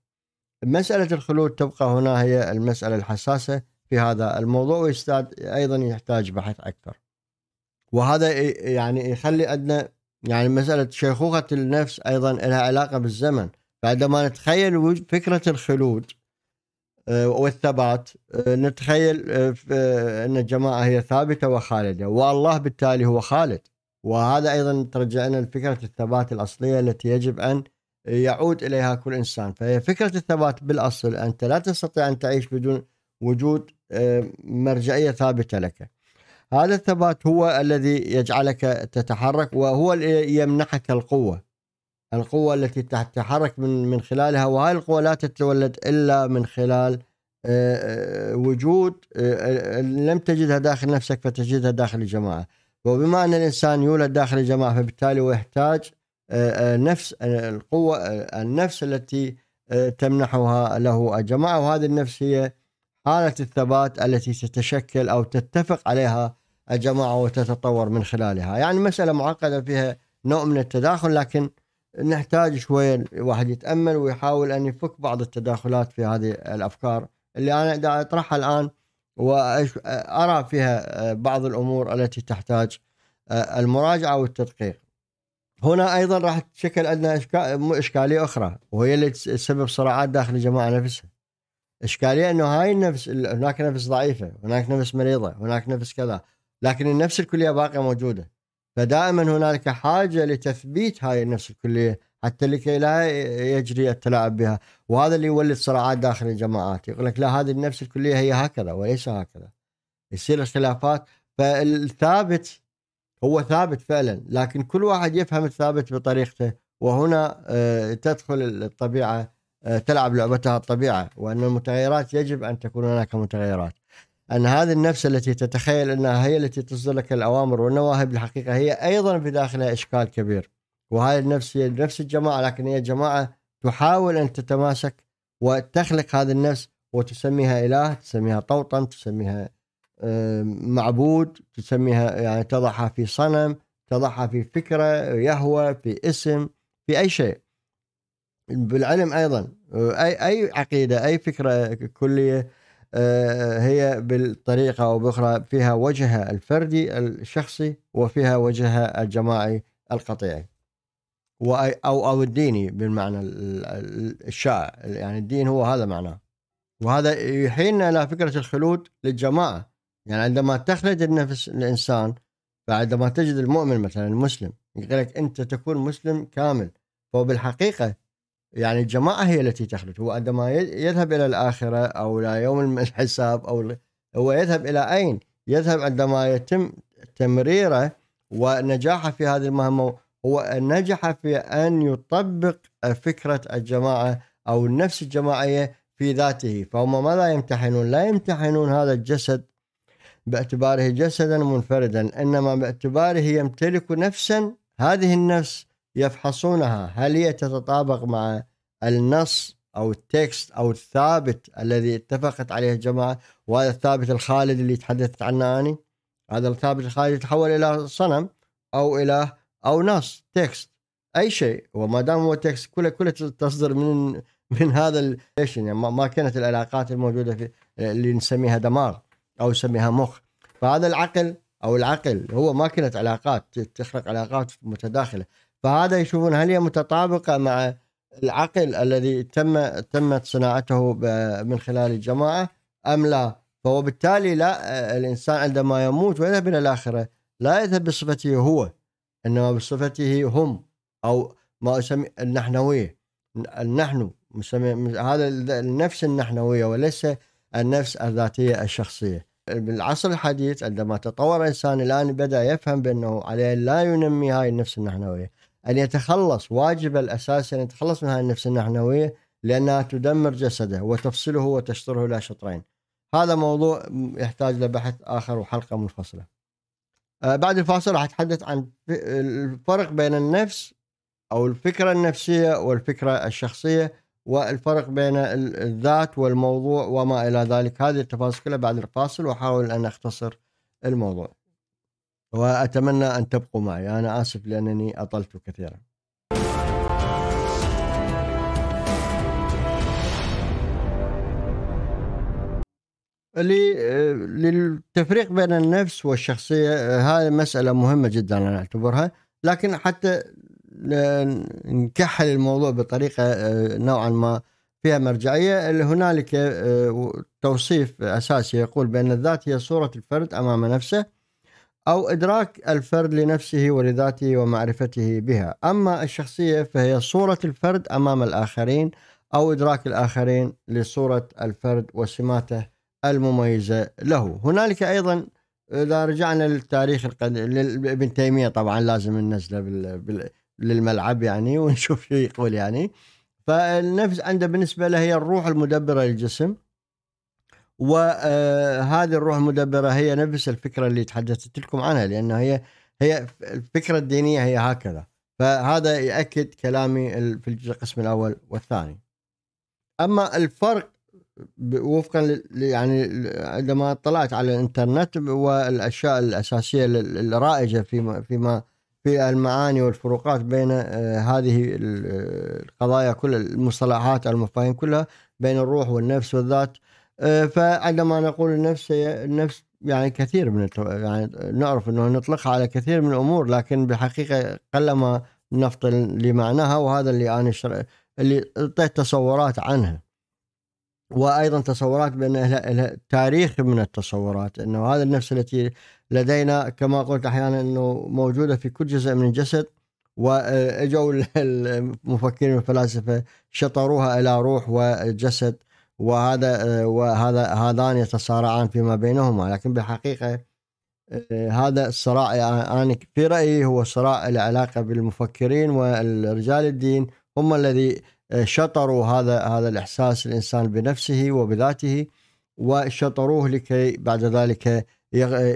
مسألة الخلود تبقى هنا هي المسألة الحساسة في هذا الموضوع ويستاد أيضا يحتاج بحث أكثر وهذا يعني يخلي عندنا يعني مسألة شيخوخة النفس أيضا لها علاقة بالزمن بعدما نتخيل فكرة الخلود آه، والثبات آه، نتخيل آه، أن الجماعة هي ثابتة وخالدة والله بالتالي هو خالد وهذا أيضا ترجعنا لفكرة الثبات الأصلية التي يجب أن يعود اليها كل انسان فهي فكره الثبات بالاصل انت لا تستطيع ان تعيش بدون وجود آه، مرجعيه ثابته لك هذا الثبات هو الذي يجعلك تتحرك وهو اللي يمنحك القوه القوه التي تتحرك من من خلالها وهذه القوه لا تتولد الا من خلال آه، آه، وجود لم تجدها داخل نفسك فتجدها داخل الجماعه وبما ان الانسان يولد داخل الجماعه فبالتالي هو يحتاج نفس القوة النفس التي آه، تمنحها له الجماعة وهذه النفس هي حالة الثبات التي تتشكل أو تتفق عليها الجماعة وتتطور من خلالها يعني مسألة معقدة فيها نوع من التداخل لكن نحتاج شوية الواحد يتأمل ويحاول أن يفك بعض التداخلات في هذه الأفكار اللي أنا أطرحها الآن وأرى آه، فيها آه، بعض الأمور التي تحتاج المراجعة والتدقيق هنا ايضا راح تشكل عندنا اشكاليه اخرى وهي اللي تسبب صراعات داخل الجماعه نفسها. اشكاليه انه هاي النفس هناك نفس ضعيفه، هناك نفس مريضه، هناك نفس كذا، لكن النفس الكليه باقيه موجوده. فدائما هنالك حاجه لتثبيت هاي النفس الكليه حتى لكي لا يجري التلاعب بها، وهذا اللي يولد صراعات داخل الجماعات، يقول لك لا هذه النفس الكليه هي هكذا وليس هكذا. يصير الخلافات فالثابت هو ثابت فعلا لكن كل واحد يفهم الثابت بطريقته وهنا آه، تدخل الطبيعه آه، تلعب لعبتها الطبيعه وان المتغيرات يجب ان تكون هناك متغيرات ان هذه النفس التي تتخيل انها هي التي تصدر لك الاوامر والنواهب الحقيقه هي ايضا في داخلها اشكال كبير وهذه النفس هي نفس الجماعه لكن هي جماعه تحاول ان تتماسك وتخلق هذه النفس وتسميها اله تسميها طوطا تسميها معبود تسميها يعني تضعها في صنم تضعها في فكرة يهوى في اسم في أي شيء بالعلم أيضا أي أي عقيدة أي فكرة كلية آه، هي بالطريقة أو بأخرى فيها وجهها الفردي الشخصي وفيها وجهها الجماعي القطيعي أو أو الديني بالمعنى الشائع يعني الدين هو هذا معناه وهذا يحيلنا إلى فكرة الخلود للجماعة يعني عندما تخرج النفس الانسان فعندما تجد المؤمن مثلا المسلم يقول لك انت تكون مسلم كامل فهو بالحقيقه يعني الجماعه هي التي تخرج هو عندما يذهب الى الاخره او الى يوم الحساب او هو يذهب الى اين؟ يذهب عندما يتم تمريره ونجاحه في هذه المهمه هو نجح في ان يطبق فكره الجماعه او النفس الجماعيه في ذاته فهم ماذا يمتحنون؟ لا يمتحنون هذا الجسد باعتباره جسدا منفردا انما باعتباره يمتلك نفسا هذه النفس يفحصونها هل هي تتطابق مع النص او التكست او الثابت الذي اتفقت عليه الجماعه وهذا الثابت الخالد اللي تحدثت عنه اني هذا الثابت الخالد يتحول الى صنم او اله او نص تكست اي شيء وما دام هو تكست كله كله تصدر من من هذا يعني ما كانت العلاقات الموجوده في اللي نسميها دماغ او يسميها مخ فهذا العقل او العقل هو ماكينه علاقات تخلق علاقات متداخله فهذا يشوفون هل هي متطابقه مع العقل الذي تم تمت صناعته من خلال الجماعه ام لا فوبالتالي لا الانسان عندما يموت ويذهب الى الاخره لا يذهب بصفته هو انما بصفته هم او ما اسمي النحنويه النحن هذا النفس النحنويه وليس النفس الذاتية الشخصية بالعصر الحديث عندما تطور الإنسان الآن بدأ يفهم بأنه عليه لا ينمي هاي النفس النحنوية أن يتخلص واجب الأساسي أن يتخلص من هاي النفس النحنوية لأنها تدمر جسده وتفصله وتشطره إلى شطرين هذا موضوع يحتاج لبحث آخر وحلقة منفصلة آه، بعد الفاصل راح أتحدث عن الفرق بين النفس أو الفكرة النفسية والفكرة الشخصية والفرق بين الذات والموضوع وما إلى ذلك هذه التفاصيل كلها بعد الفاصل وأحاول أن أختصر الموضوع وأتمنى أن تبقوا معي أنا آسف لأنني أطلت كثيرا للتفريق بين النفس والشخصية هاي مسألة مهمة جدا أنا أعتبرها لكن حتى نكحل الموضوع بطريقه آه، نوعا ما فيها مرجعيه هنالك آه، توصيف اساسي يقول بان الذات هي صوره الفرد امام نفسه او ادراك الفرد لنفسه ولذاته ومعرفته بها، اما الشخصيه فهي صوره الفرد امام الاخرين او ادراك الاخرين لصوره الفرد وسماته المميزه له. هنالك ايضا اذا رجعنا للتاريخ القديم لابن تيميه طبعا لازم ننزله بال... بال... للملعب يعني ونشوف شو يقول يعني فالنفس عنده بالنسبة له هي الروح المدبرة للجسم وهذه آه، الروح المدبرة هي نفس الفكرة اللي تحدثت لكم عنها لأن هي هي الفكرة الدينية هي هكذا فهذا يأكد كلامي في القسم الأول والثاني أما الفرق وفقا يعني عندما اطلعت على الانترنت والاشياء الاساسيه الرائجه فيما فيما في المعاني والفروقات بين آه، هذه آه، القضايا كل المصطلحات المفاهيم كلها بين الروح والنفس والذات آه، فعندما نقول النفس هي النفس يعني كثير من يعني نعرف انه نطلقها على كثير من الامور لكن بحقيقه قلما نفطن لمعناها وهذا اللي انا شر... اللي اعطيت تصورات عنها. وايضا تصورات بان تاريخ من التصورات انه هذا النفس التي لدينا كما قلت احيانا انه موجوده في كل جزء من الجسد واجوا المفكرين والفلاسفه شطروها الى روح وجسد وهذا وهذا هذان يتصارعان فيما بينهما لكن بالحقيقه هذا الصراع يعني انا في رايي هو صراع العلاقه بالمفكرين ورجال الدين هم الذي آه، شطروا هذا هذا الاحساس الانسان بنفسه وبذاته وشطروه لكي بعد ذلك آه،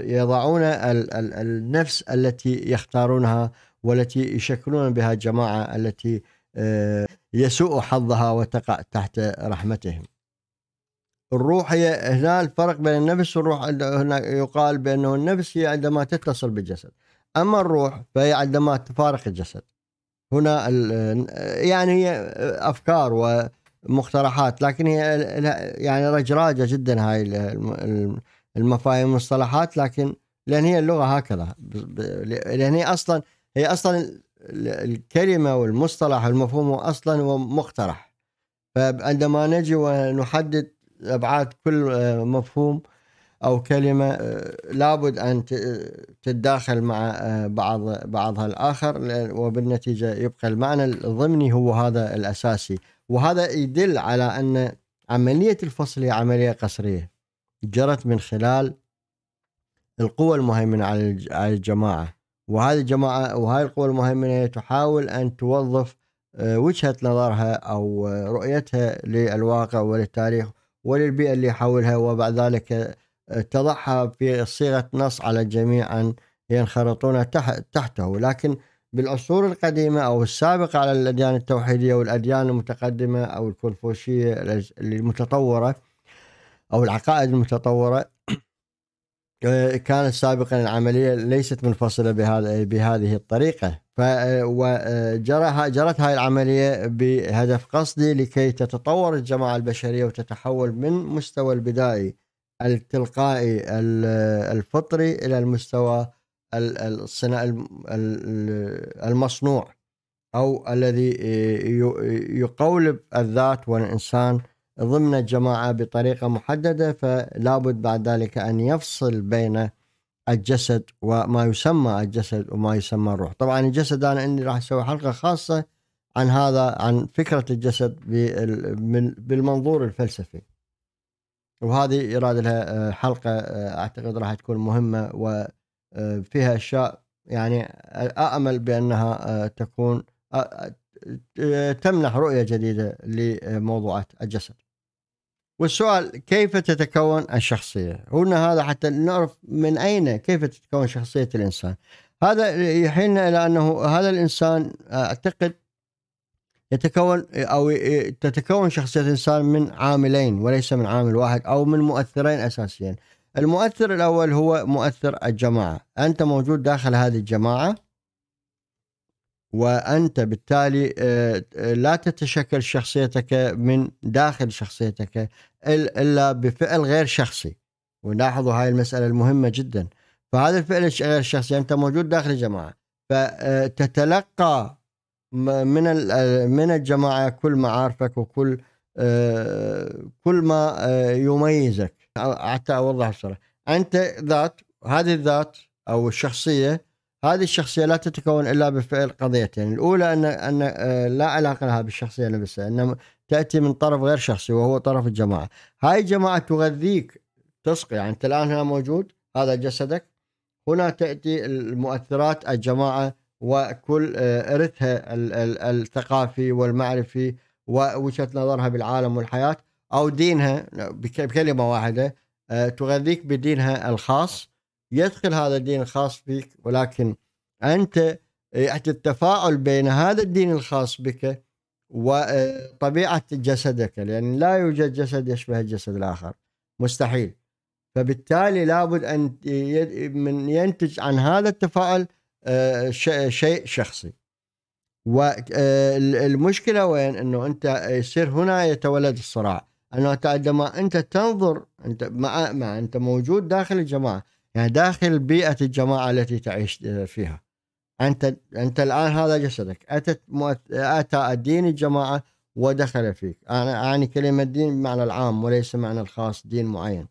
يضعون النفس التي يختارونها والتي يشكلون بها الجماعه التي آه، يسوء حظها وتقع تحت رحمتهم. الروح هي هنا الفرق بين النفس والروح هنا يقال بانه النفس هي عندما تتصل بالجسد اما الروح فهي عندما تفارق الجسد هنا يعني هي افكار ومقترحات لكن هي يعني رجراجه جدا هاي المفاهيم والمصطلحات لكن لان هي اللغه هكذا لان هي اصلا هي اصلا الكلمه والمصطلح والمفهوم اصلا هو مقترح فعندما نجي ونحدد ابعاد كل مفهوم او كلمه آه، لابد ان آه، تتداخل مع آه، بعض بعضها الاخر وبالنتيجه يبقى المعنى الضمني هو هذا الاساسي وهذا يدل على ان عمليه الفصل هي عمليه قسريه جرت من خلال القوى المهيمنه على الجماعه وهذه الجماعه وهذه القوى المهيمنه تحاول ان توظف وجهه نظرها او رؤيتها للواقع وللتاريخ وللبيئه اللي حولها وبعد ذلك تضعها في صيغة نص على أن ينخرطون تحته لكن بالعصور القديمة أو السابقة على الأديان التوحيدية والأديان المتقدمة أو الكونفوشية المتطورة أو العقائد المتطورة آه، كانت سابقا العملية ليست منفصلة بهذا بهذه الطريقة وجرى آه، جرت هاي العملية بهدف قصدي لكي تتطور الجماعة البشرية وتتحول من مستوى البدائي التلقائي الفطري الى المستوى الصناعي المصنوع او الذي آه، يقولب الذات والانسان ضمن الجماعه بطريقه محدده فلا بد بعد ذلك ان يفصل بين الجسد وما يسمى الجسد وما يسمى الروح طبعا الجسد انا اني راح اسوي حلقه خاصه عن هذا عن فكره الجسد بالمنظور الفلسفي وهذه يراد لها آه، حلقه آه، اعتقد راح تكون مهمه وفيها آه، اشياء يعني امل بانها تكون تمنح رؤيه جديده لموضوعات الجسد. والسؤال كيف تتكون الشخصيه؟ قلنا هذا حتى نعرف من اين كيف تتكون شخصيه الانسان. هذا يحيلنا الى انه هذا الانسان اعتقد يتكون او تتكون شخصيه الانسان من عاملين وليس من عامل واحد او من مؤثرين اساسيين. المؤثر الاول هو مؤثر الجماعه، انت موجود داخل هذه الجماعه وانت بالتالي آه، لا تتشكل شخصيتك من داخل شخصيتك الا بفعل غير شخصي. ولاحظوا هاي المساله المهمه جدا. فهذا الفعل غير شخصي انت موجود داخل الجماعه فتتلقى آه، من آه، من الجماعه كل معارفك وكل آه، كل ما آه، يميزك حتى اوضح بسرعه انت ذات هذه الذات او الشخصيه هذه الشخصيه لا تتكون الا بفعل قضيتين يعني الاولى ان ان لا علاقه لها بالشخصيه نفسها انما تاتي من طرف غير شخصي وهو طرف الجماعه هاي الجماعه تغذيك تسقي يعني انت الان هنا موجود هذا جسدك هنا تاتي المؤثرات الجماعه وكل آه، إرثها الثقافي والمعرفي ووجهة نظرها بالعالم والحياة أو دينها بكلمة واحدة آه، تغذيك بدينها الخاص يدخل هذا الدين الخاص فيك ولكن أنت يأتي آه، التفاعل بين هذا الدين الخاص بك وطبيعة جسدك لأن يعني لا يوجد جسد يشبه الجسد الآخر مستحيل فبالتالي لابد أن من ينتج عن هذا التفاعل آه، شيء شخصي والمشكلة آه، وين أنه أنت يصير هنا يتولد الصراع أنه أنت عندما أنت تنظر أنت مع, مع أنت موجود داخل الجماعة يعني داخل بيئة الجماعة التي تعيش آه، فيها أنت أنت الآن هذا جسدك أتت أتى دين الجماعة ودخل فيك أنا أعني كلمة دين بمعنى العام وليس معنى الخاص دين معين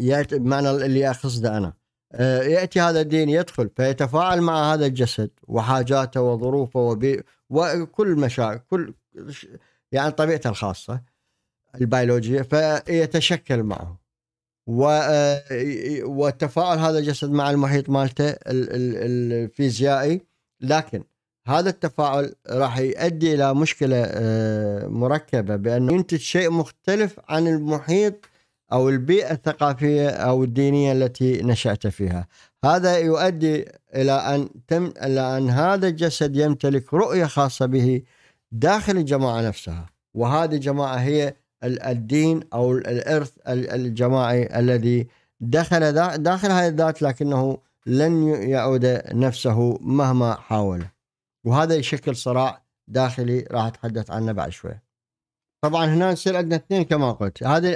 يعني بمعنى اللي أقصده أنا آه، ياتي هذا الدين يدخل فيتفاعل مع هذا الجسد وحاجاته وظروفه وبي وكل مشاعر كل يعني طبيعته الخاصه البيولوجيه فيتشكل معه و آه، وتفاعل هذا الجسد مع المحيط مالته الفيزيائي لكن هذا التفاعل راح يؤدي الى مشكله آه، مركبه بانه ينتج شيء مختلف عن المحيط او البيئه الثقافيه او الدينيه التي نشات فيها هذا يؤدي الى ان تم الى ان هذا الجسد يمتلك رؤيه خاصه به داخل الجماعه نفسها وهذه الجماعه هي الدين او الارث الجماعي الذي دخل داخل هذه الذات لكنه لن يعود نفسه مهما حاول وهذا يشكل صراع داخلي راح اتحدث عنه بعد شوي طبعا هنا يصير عندنا اثنين كما قلت هذه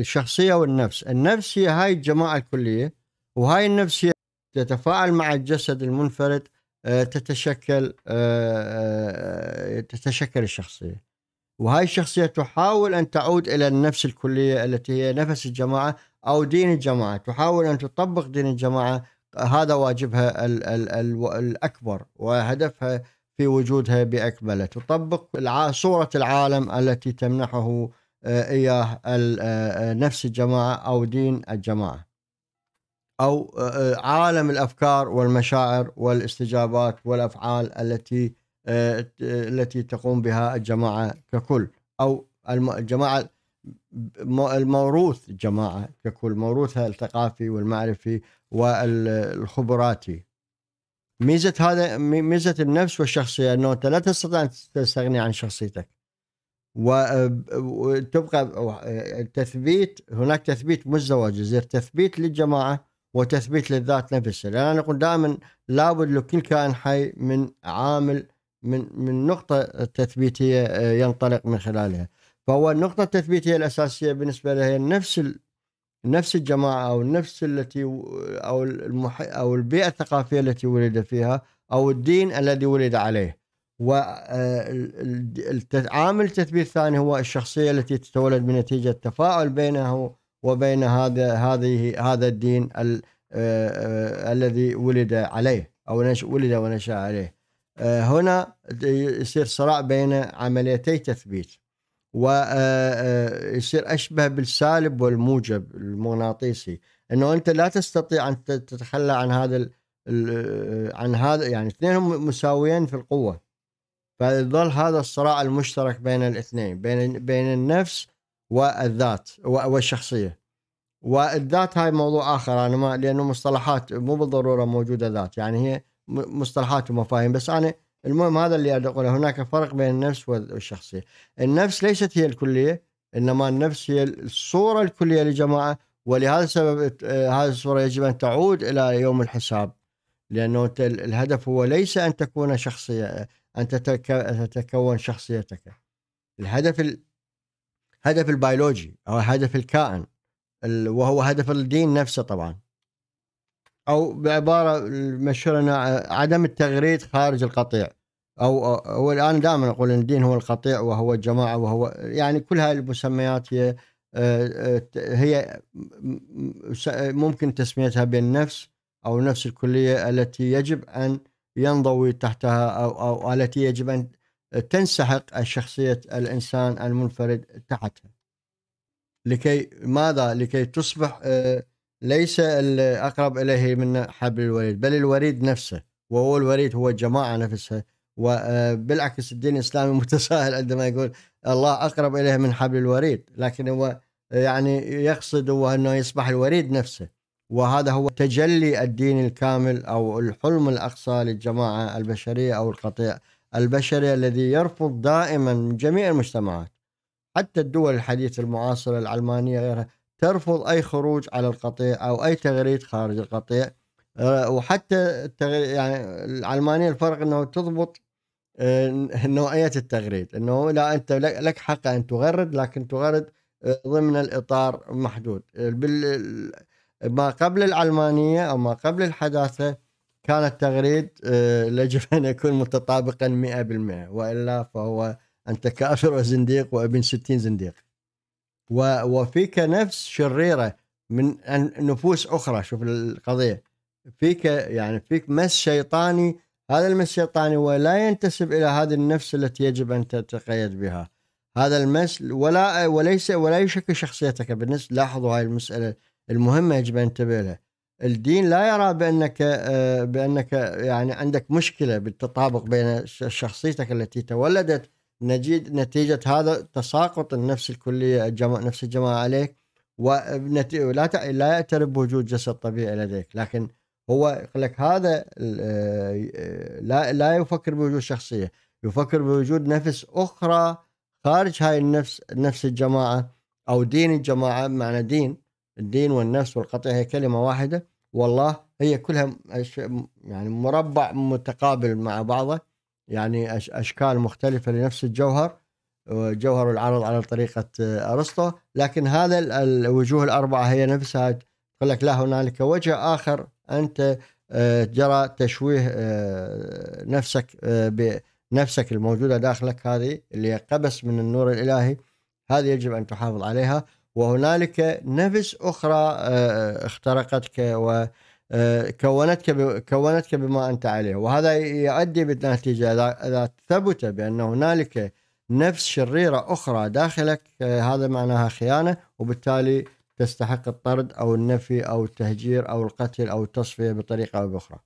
الشخصيه والنفس النفس هي هاي الجماعه الكليه وهاي النفس هي تتفاعل مع الجسد المنفرد آه، تتشكل آه، آه، تتشكل الشخصيه وهاي الشخصيه تحاول ان تعود الى النفس الكليه التي هي نفس الجماعه او دين الجماعه تحاول ان تطبق دين الجماعه هذا واجبها الـ الـ الـ الاكبر وهدفها في وجودها بأكمله تطبق صورة العالم التي تمنحه آه، إياه آه، آه، نفس الجماعة أو دين الجماعة أو عالم الأفكار والمشاعر والاستجابات والأفعال التي التي تقوم بها الجماعة ككل أو الجماعة الموروث الجماعة ككل موروثها الثقافي والمعرفي والخبراتي ميزه هذا ميزه النفس والشخصيه انه انت لا تستطيع ان تستغني عن شخصيتك وتبقى تثبيت هناك تثبيت مزدوج يصير تثبيت للجماعه وتثبيت للذات نفسها لان انا اقول دائما لابد لكل كائن حي من عامل من من نقطه تثبيتيه آه، ينطلق من خلالها فهو النقطه التثبيتيه الاساسيه بالنسبه له هي نفس نفس الجماعه او نفس التي او المح او البيئه الثقافيه التي ولد فيها او الدين الذي ولد عليه. والعامل آه، التثبيت الثاني هو الشخصيه التي تتولد من نتيجه تفاعل بينه وبين هذا هذه هذا الدين آه، آه، الذي ولد عليه او ولد ونشا عليه. هنا يصير صراع بين عمليتي تثبيت. ويصير آه، آه، أشبه بالسالب والموجب المغناطيسي أنه أنت لا تستطيع أن تتخلى عن هذا آه، عن هذا يعني اثنينهم مساويين في القوة فيظل هذا الصراع المشترك بين الاثنين بين بين النفس والذات والشخصيه والذات هاي موضوع اخر انا ما لانه مصطلحات مو بالضروره موجوده ذات يعني هي مصطلحات ومفاهيم بس انا المهم هذا اللي أقوله هناك فرق بين النفس والشخصية النفس ليست هي الكلية إنما النفس هي الصورة الكلية لجماعة ولهذا السبب آه، هذه الصورة يجب أن تعود إلى يوم الحساب لأنه الهدف هو ليس أن تكون شخصية آه، أن تتكون شخصيتك الهدف الهدف البيولوجي أو هدف الكائن وهو هدف الدين نفسه طبعا أو بعبارة مشهورة عدم التغريد خارج القطيع او هو الان دائما اقول ان الدين هو القطيع وهو الجماعه وهو يعني كل هاي المسميات هي آه، هي ممكن تسميتها بالنفس او نفس الكليه التي يجب ان ينضوي تحتها او او التي يجب ان تنسحق شخصيه الانسان المنفرد تحتها. لكي ماذا؟ لكي تصبح آه، ليس الاقرب اليه من حبل الوريد بل الوريد نفسه وهو الوريد هو الجماعه نفسها وبالعكس الدين الاسلامي متساهل عندما يقول الله اقرب اليه من حبل الوريد لكن هو يعني يقصد هو انه يصبح الوريد نفسه وهذا هو تجلي الدين الكامل او الحلم الاقصى للجماعه البشريه او القطيع البشري الذي يرفض دائما جميع المجتمعات حتى الدول الحديثة المعاصرة العلمانية غيرها ترفض أي خروج على القطيع أو أي تغريد خارج القطيع آه، وحتى يعني العلمانية الفرق أنه تضبط آه، نوعيه التغريد انه لا انت لك حق ان تغرد لكن تغرد آه، ضمن الاطار محدود آه، بال ما قبل العلمانيه او ما قبل الحداثه كان التغريد يجب ان يكون متطابقا 100% والا فهو انت كافر وزنديق وابن 60 زنديق وفيك نفس شريره من نفوس اخرى شوف القضيه فيك يعني فيك مس شيطاني هذا المس الشيطاني ولا ينتسب إلى هذه النفس التي يجب أن تتقيد بها هذا المس ولا وليس ولا يشكل شخصيتك بالنسبة لاحظوا هاي المسألة المهمة يجب أن انتبه لها الدين لا يرى بأنك آه، بأنك يعني عندك مشكلة بالتطابق بين شخصيتك التي تولدت نجد نتيجة هذا تساقط النفس الكلية الجماعة نفس الجماعة عليك ولا لا يعترف بوجود جسد طبيعي لديك لكن هو يقول لك هذا آه، آه، لا لا يفكر بوجود شخصيه يفكر بوجود نفس اخرى خارج هاي النفس نفس الجماعه او دين الجماعه بمعنى دين الدين والنفس والقطيع هي كلمه واحده والله هي كلها يعني مربع متقابل مع بعضه يعني اشكال مختلفه لنفس الجوهر جوهر العرض على طريقه آه، ارسطو لكن هذا الوجوه الاربعه هي نفسها يقول لك لا هنالك وجه اخر انت آه، جرى تشويه آه، نفسك آه، بنفسك الموجوده داخلك هذه اللي قبس من النور الالهي هذه يجب ان تحافظ عليها وهنالك نفس اخرى اخترقتك و كونتك كونتك بما انت عليه وهذا يؤدي بالنتيجه اذا ثبت بان هنالك نفس شريره اخرى داخلك هذا معناها خيانه وبالتالي تستحق الطرد أو النفي أو التهجير أو القتل أو التصفية بطريقة أو بأخرى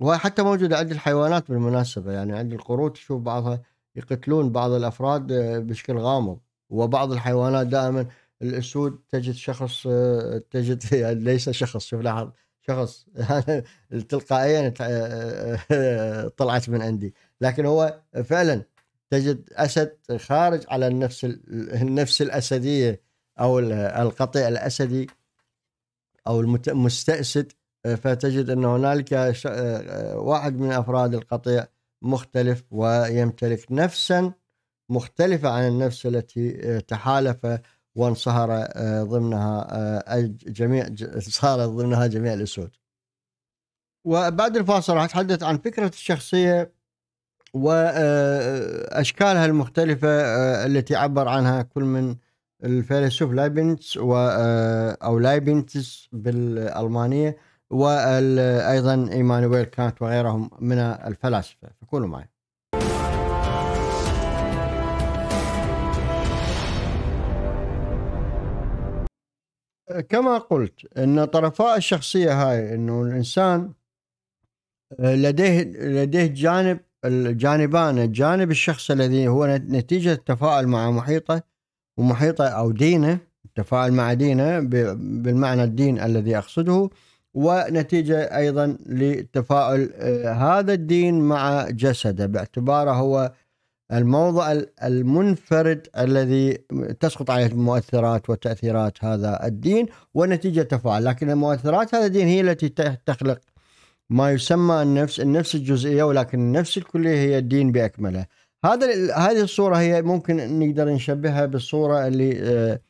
وحتى موجودة عند الحيوانات بالمناسبة يعني عند القرود تشوف بعضها يقتلون بعض الأفراد آه، بشكل غامض وبعض الحيوانات دائما الأسود تجد شخص آه، تجد يعني ليس شخص شوف لاحظ شخص تلقائيا آه، طلعت من عندي لكن هو فعلا تجد أسد خارج على النفس النفس الأسدية او القطيع الاسدي او المستأسد آه، فتجد ان هنالك آه، آه، واحد من افراد القطيع مختلف ويمتلك نفسا مختلفه عن النفس التي تحالف وانصهر ضمنها جميع صار ضمنها جميع الاسود. وبعد الفاصل راح اتحدث عن فكره الشخصيه واشكالها المختلفه التي عبر عنها كل من الفيلسوف لايبنتس و آه، او لايبنتس بالالمانيه وايضا ايمانويل كانت وغيرهم من الفلاسفه فكونوا معي كما قلت ان طرفاء الشخصيه هاي انه الانسان آه، لديه لديه جانب الجانبان الجانب الشخص الذي هو نتيجه التفاعل مع محيطه ومحيطه او دينه التفاعل مع دينه بالمعنى الدين الذي اقصده ونتيجه ايضا لتفاعل آه، هذا الدين مع جسده باعتباره هو الموضع المنفرد الذي تسقط عليه المؤثرات وتاثيرات هذا الدين ونتيجه تفاعل لكن المؤثرات هذا الدين هي التي تخلق ما يسمى النفس النفس الجزئيه ولكن النفس الكليه هي الدين باكمله هذا هذه الصوره هي ممكن نقدر نشبهها بالصوره اللي آه،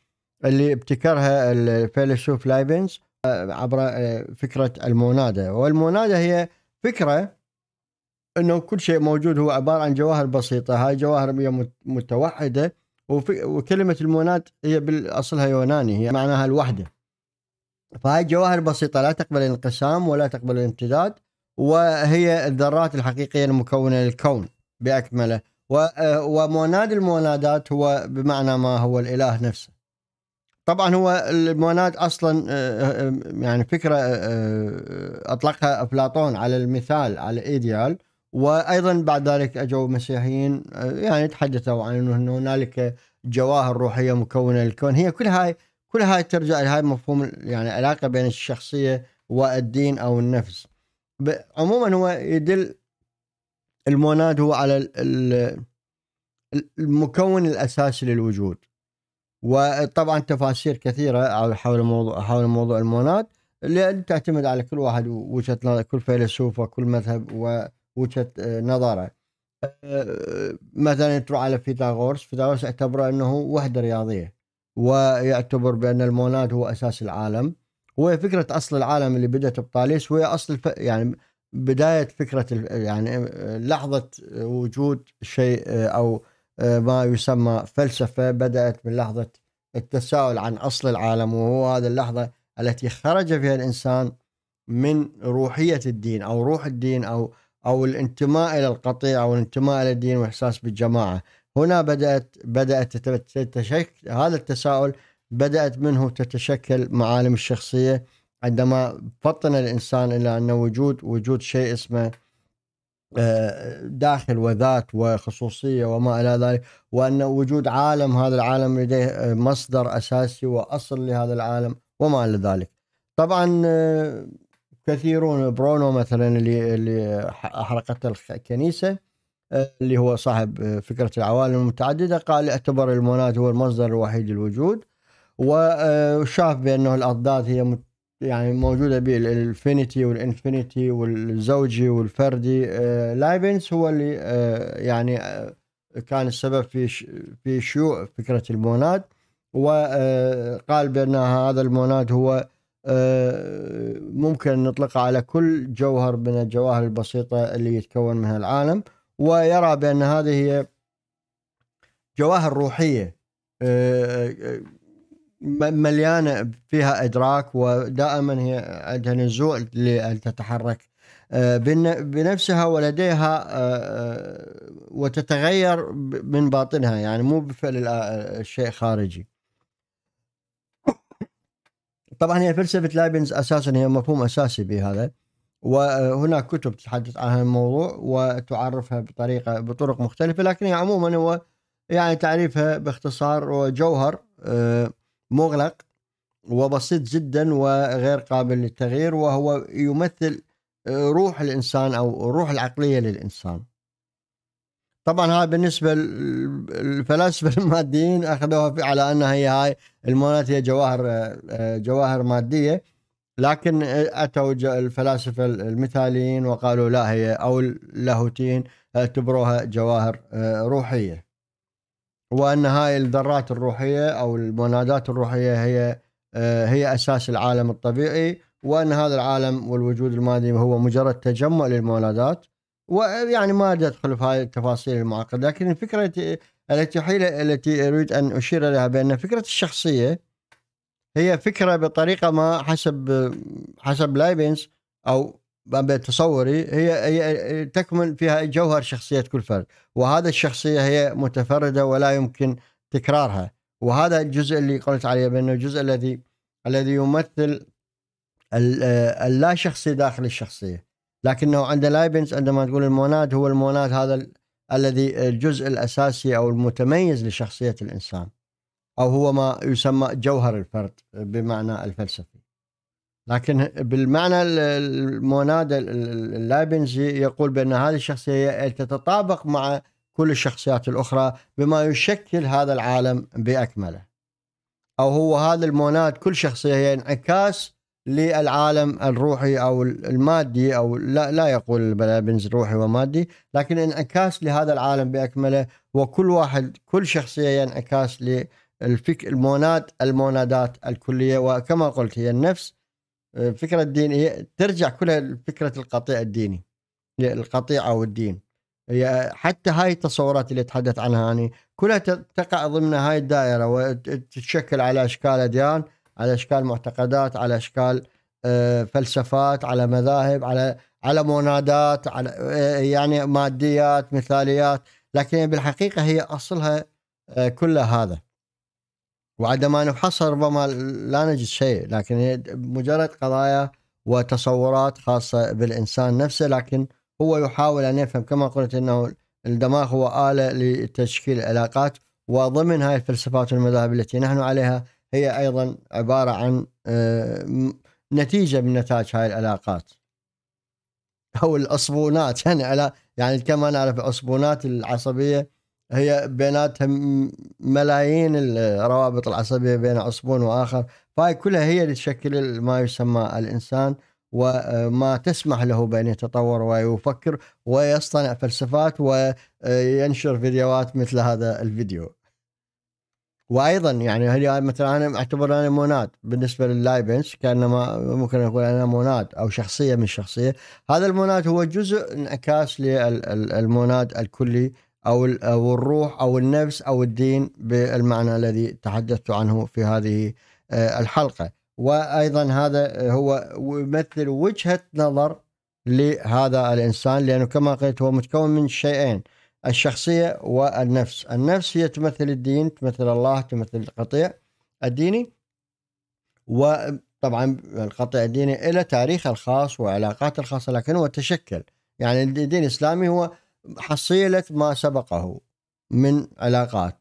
اللي ابتكرها الفيلسوف لايبنز آه، عبر آه، فكره الموناده والموناده هي فكره انه كل شيء موجود هو عباره عن جواهر بسيطه هاي جواهر متوحده وكلمه الموناد هي بالاصلها يوناني هي معناها الوحده فهاي جواهر بسيطه لا تقبل الانقسام ولا تقبل الامتداد وهي الذرات الحقيقيه المكونه للكون باكمله آه، وموناد المونادات هو بمعنى ما هو الاله نفسه طبعا هو الموناد اصلا آه، آه، يعني فكره اطلقها افلاطون على المثال على الايديال وايضا بعد ذلك اجوا مسيحيين يعني تحدثوا عن انه هنالك جواهر روحيه مكونه للكون هي كل هاي كل هاي ترجع لهاي مفهوم يعني علاقه بين الشخصيه والدين او النفس عموما هو يدل الموناد هو على المكون الاساسي للوجود وطبعا تفاسير كثيره حول موضوع حول موضوع الموناد لان تعتمد على كل واحد وجهه نظر كل فيلسوف وكل مذهب ووجهه آه، نظره آه، مثلا تروح على فيثاغورس فيثاغورس اعتبره انه وحده رياضيه ويعتبر بان الموناد هو اساس العالم وهي فكره اصل العالم اللي بدات بطاليس وهي اصل الف... يعني بدايه فكره يعني آه، لحظه وجود شيء آه، او آه، ما يسمى فلسفه بدات من لحظه التساؤل عن اصل العالم وهو هذه اللحظه التي خرج فيها الانسان من روحيه الدين او روح الدين او او الانتماء الى القطيع او الانتماء الى الدين والاحساس بالجماعه هنا بدات بدات تتشكل هذا التساؤل بدات منه تتشكل معالم الشخصيه عندما فطن الانسان الى ان وجود وجود شيء اسمه آه، داخل وذات وخصوصيه وما الى ذلك وان وجود عالم هذا العالم لديه آه، مصدر اساسي واصل لهذا العالم وما الى ذلك. طبعا آه، كثيرون برونو مثلا اللي اللي احرقت الكنيسه اللي هو صاحب فكره العوالم المتعدده قال اعتبر الموناد هو المصدر الوحيد للوجود وشاف بانه الاضداد هي يعني موجوده بالانفينيتي والانفينيتي والزوجي والفردي لايبنس آه، هو اللي آه، يعني آه، كان السبب في في شيوع فكره الموناد وقال بان هذا الموناد هو ممكن نطلقه على كل جوهر من الجواهر البسيطه اللي يتكون منها العالم ويرى بان هذه هي جواهر روحيه مليانه فيها ادراك ودائما هي عندها نزوع لتتحرك آه، بنفسها ولديها آه، آه، وتتغير من باطنها يعني مو بفعل الشيء خارجي طبعا هي فلسفه لايبنز اساسا هي مفهوم اساسي بهذا وهناك كتب تتحدث عن هذا الموضوع وتعرفها بطريقه بطرق مختلفه لكن هي عموما هو يعني تعريفها باختصار وجوهر مغلق وبسيط جدا وغير قابل للتغيير وهو يمثل آه، روح الانسان او الروح العقليه للانسان. طبعا هاي بالنسبه للفلاسفه الماديين اخذوها على انها هي هاي المونات هي جواهر آه، آه، جواهر ماديه لكن اتوا الفلاسفه المثاليين وقالوا لا هي او اللاهوتيين اعتبروها جواهر روحيه. وان هاي الذرات الروحيه او المنادات الروحيه هي آه، هي اساس العالم الطبيعي وان هذا العالم والوجود المادي هو مجرد تجمع للمولادات ويعني ما اريد ادخل في هذه التفاصيل المعقده لكن الفكره التي حيل التي اريد ان اشير لها بان فكره الشخصيه هي فكره بطريقه ما حسب حسب لايبنز او بتصوري هي هي تكمن فيها جوهر شخصيه كل فرد وهذا الشخصيه هي متفرده ولا يمكن تكرارها وهذا الجزء اللي قلت عليه بانه الجزء الذي الذي يمثل اللا شخصي داخل الشخصيه لكنه عند لايبنز عندما تقول الموناد هو الموناد هذا الذي الجزء الاساسي او المتميز لشخصيه الانسان او هو ما يسمى جوهر الفرد بمعنى الفلسفه لكن بالمعنى الموناد اللايبنزي يقول بأن هذه الشخصية تتطابق مع كل الشخصيات الأخرى بما يشكل هذا العالم بأكمله أو هو هذا الموناد كل شخصية هي انعكاس للعالم الروحي أو المادي أو لا, لا يقول البلابنز روحي ومادي لكن انعكاس لهذا العالم بأكمله وكل واحد كل شخصية هي انعكاس للفك الموناد المونادات الكلية وكما قلت هي النفس فكره الدينيه ترجع كلها لفكره القطيع الديني القطيع او الدين حتى هاي التصورات اللي اتحدث عنها يعني كلها تقع ضمن هاي الدائره وتتشكل على اشكال اديان على اشكال معتقدات على اشكال آه، فلسفات على مذاهب على على منادات على آه، يعني ماديات مثاليات لكن بالحقيقه هي اصلها آه، كل هذا وعندما نفحصها ربما لا نجد شيء لكن هي مجرد قضايا وتصورات خاصة بالإنسان نفسه لكن هو يحاول أن يفهم كما قلت أنه الدماغ هو آلة لتشكيل العلاقات وضمن هاي الفلسفات والمذاهب التي نحن عليها هي أيضا عبارة عن آه، نتيجة من نتاج هاي العلاقات أو الأصبونات يعني يعني كما نعرف الأصبونات العصبية هي بيناتها ملايين الروابط العصبيه بين عصبون واخر فهي كلها هي اللي تشكل ما يسمى الانسان وما تسمح له بان يتطور ويفكر ويصطنع فلسفات وينشر فيديوهات مثل هذا الفيديو. وايضا يعني هل يعني مثلا انا اعتبر انا موناد بالنسبه لللايبنس كانما ممكن اقول انا موناد او شخصيه من شخصيه هذا الموناد هو جزء انعكاس للموناد الكلي او او الروح او النفس او الدين بالمعنى الذي تحدثت عنه في هذه آه، الحلقه وايضا هذا آه، هو يمثل وجهه نظر لهذا الانسان لانه كما قلت هو متكون من شيئين الشخصيه والنفس، النفس هي تمثل الدين، تمثل الله، تمثل القطيع الديني وطبعا القطيع الديني له تاريخ الخاص وعلاقاته الخاصه لكن هو تشكل يعني الدين الاسلامي هو حصيلة ما سبقه من علاقات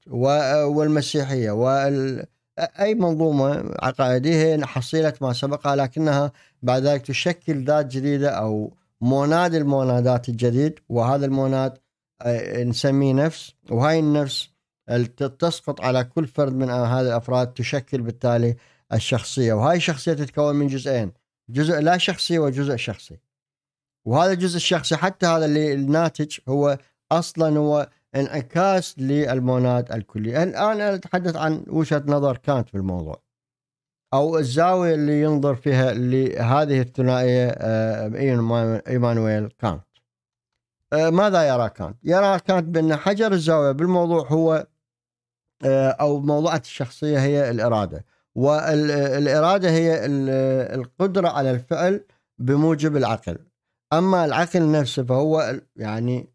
والمسيحية وأي منظومة عقائدية هي حصيلة ما سبقها لكنها بعد ذلك تشكل ذات جديدة أو موناد المونادات الجديد وهذا الموناد آه، نسميه نفس وهاي النفس تسقط على كل فرد من هذه الأفراد تشكل بالتالي الشخصية وهاي الشخصية تتكون من جزئين جزء لا شخصي وجزء شخصي وهذا الجزء الشخصي حتى هذا اللي الناتج هو اصلا هو انعكاس للموناد الكلي الان انا اتحدث عن وجهه نظر كانت في الموضوع او الزاويه اللي ينظر فيها لهذه الثنائيه آه، ايمانويل كانت آه، ماذا يرى كانت؟ يرى كانت بان حجر الزاويه بالموضوع هو آه، او موضوعة الشخصيه هي الاراده والاراده هي القدره على الفعل بموجب العقل أما العقل نفسه فهو يعني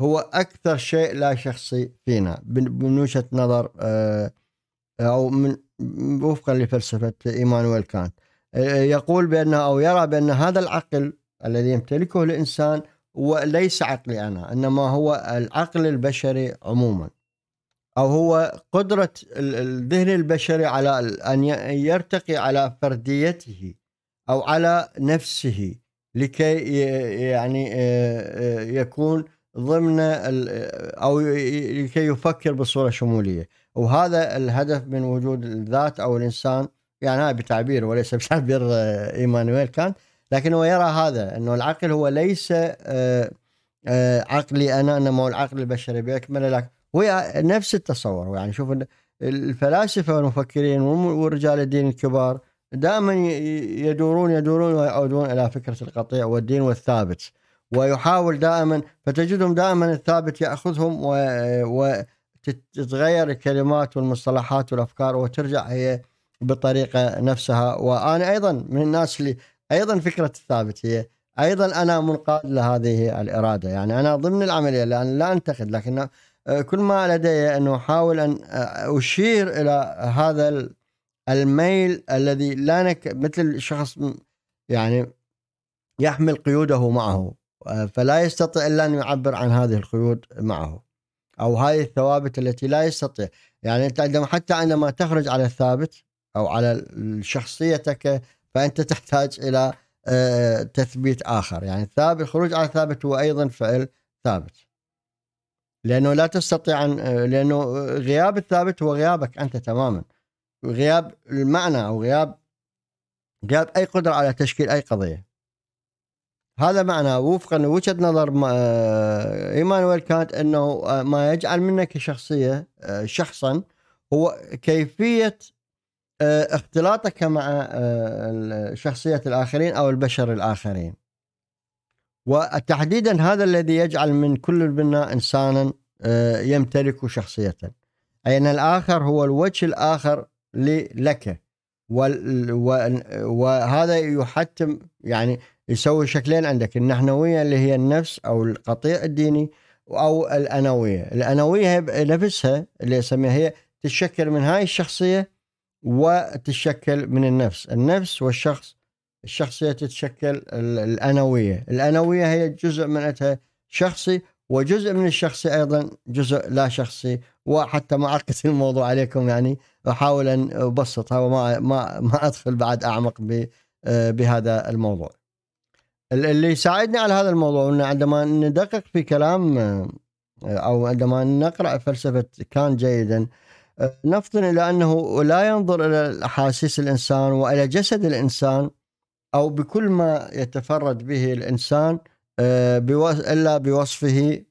هو أكثر شيء لا شخصي فينا من وجهة نظر آه، أو من وفقا لفلسفة إيمانويل كانت آه، يقول بأن أو يرى بأن هذا العقل الذي يمتلكه الإنسان هو ليس عقلي أنا إنما هو العقل البشري عموما أو هو قدرة الذهن البشري على أن يرتقي على فرديته أو على نفسه لكي يعني آه، آه، يكون ضمن آه، او لكي يفكر بصوره شموليه وهذا الهدف من وجود الذات او الانسان يعني هذا بتعبير وليس بتعبير ايمانويل كانت لكن هو يرى هذا انه العقل هو ليس عقلي انا انما هو العقل البشري باكمله لك هو نفس التصور يعني شوف الفلاسفه والمفكرين ورجال الدين الكبار دائما يدورون يدورون ويعودون الى فكره القطيع والدين والثابت ويحاول دائما فتجدهم دائما الثابت ياخذهم و... وتتغير الكلمات والمصطلحات والافكار وترجع هي بطريقه نفسها وانا ايضا من الناس اللي ايضا فكره الثابت هي ايضا انا منقاد لهذه الاراده يعني انا ضمن العمليه لان لا انتقد لكن آه، كل ما لدي انه احاول ان آه، اشير الى هذا الميل الذي لا نك مثل الشخص يعني يحمل قيوده معه آه، فلا يستطيع الا ان يعبر عن هذه القيود معه او هذه الثوابت التي لا يستطيع يعني انت عندما حتى عندما تخرج على الثابت او على شخصيتك فانت تحتاج الى آه، تثبيت اخر يعني الثابت الخروج على الثابت هو ايضا فعل ثابت لانه لا تستطيع ان آه، لانه غياب الثابت هو غيابك انت تماما غياب المعنى او غياب غياب اي قدره على تشكيل اي قضيه هذا معنى وفقا لوجهه نظر آه، ايمانويل كانت انه آه، ما يجعل منك شخصيه آه، شخصا هو كيفيه اختلاطك مع شخصيه الاخرين او البشر الاخرين وتحديدا هذا الذي يجعل من كل منا انسانا يمتلك شخصيه اي ان الاخر هو الوجه الاخر لك وهذا يحتم يعني يسوي شكلين عندك النحنوية اللي هي النفس أو القطيع الديني أو الأنوية الأنوية نفسها اللي أسميها هي تتشكل من هاي الشخصية وتتشكل من النفس النفس والشخص الشخصية تتشكل الأنوية الأنوية هي جزء من شخصي وجزء من الشخصي أيضا جزء لا شخصي وحتى ما عقدت الموضوع عليكم يعني احاول ان ابسطها وما ما ما ادخل بعد اعمق آه، بهذا الموضوع. اللي ساعدني على هذا الموضوع انه عندما ندقق في كلام آه، او عندما نقرا فلسفه كان جيدا آه، نفطن الى انه لا ينظر الى احاسيس الانسان والى جسد الانسان او بكل ما يتفرد به الانسان الا بوصفه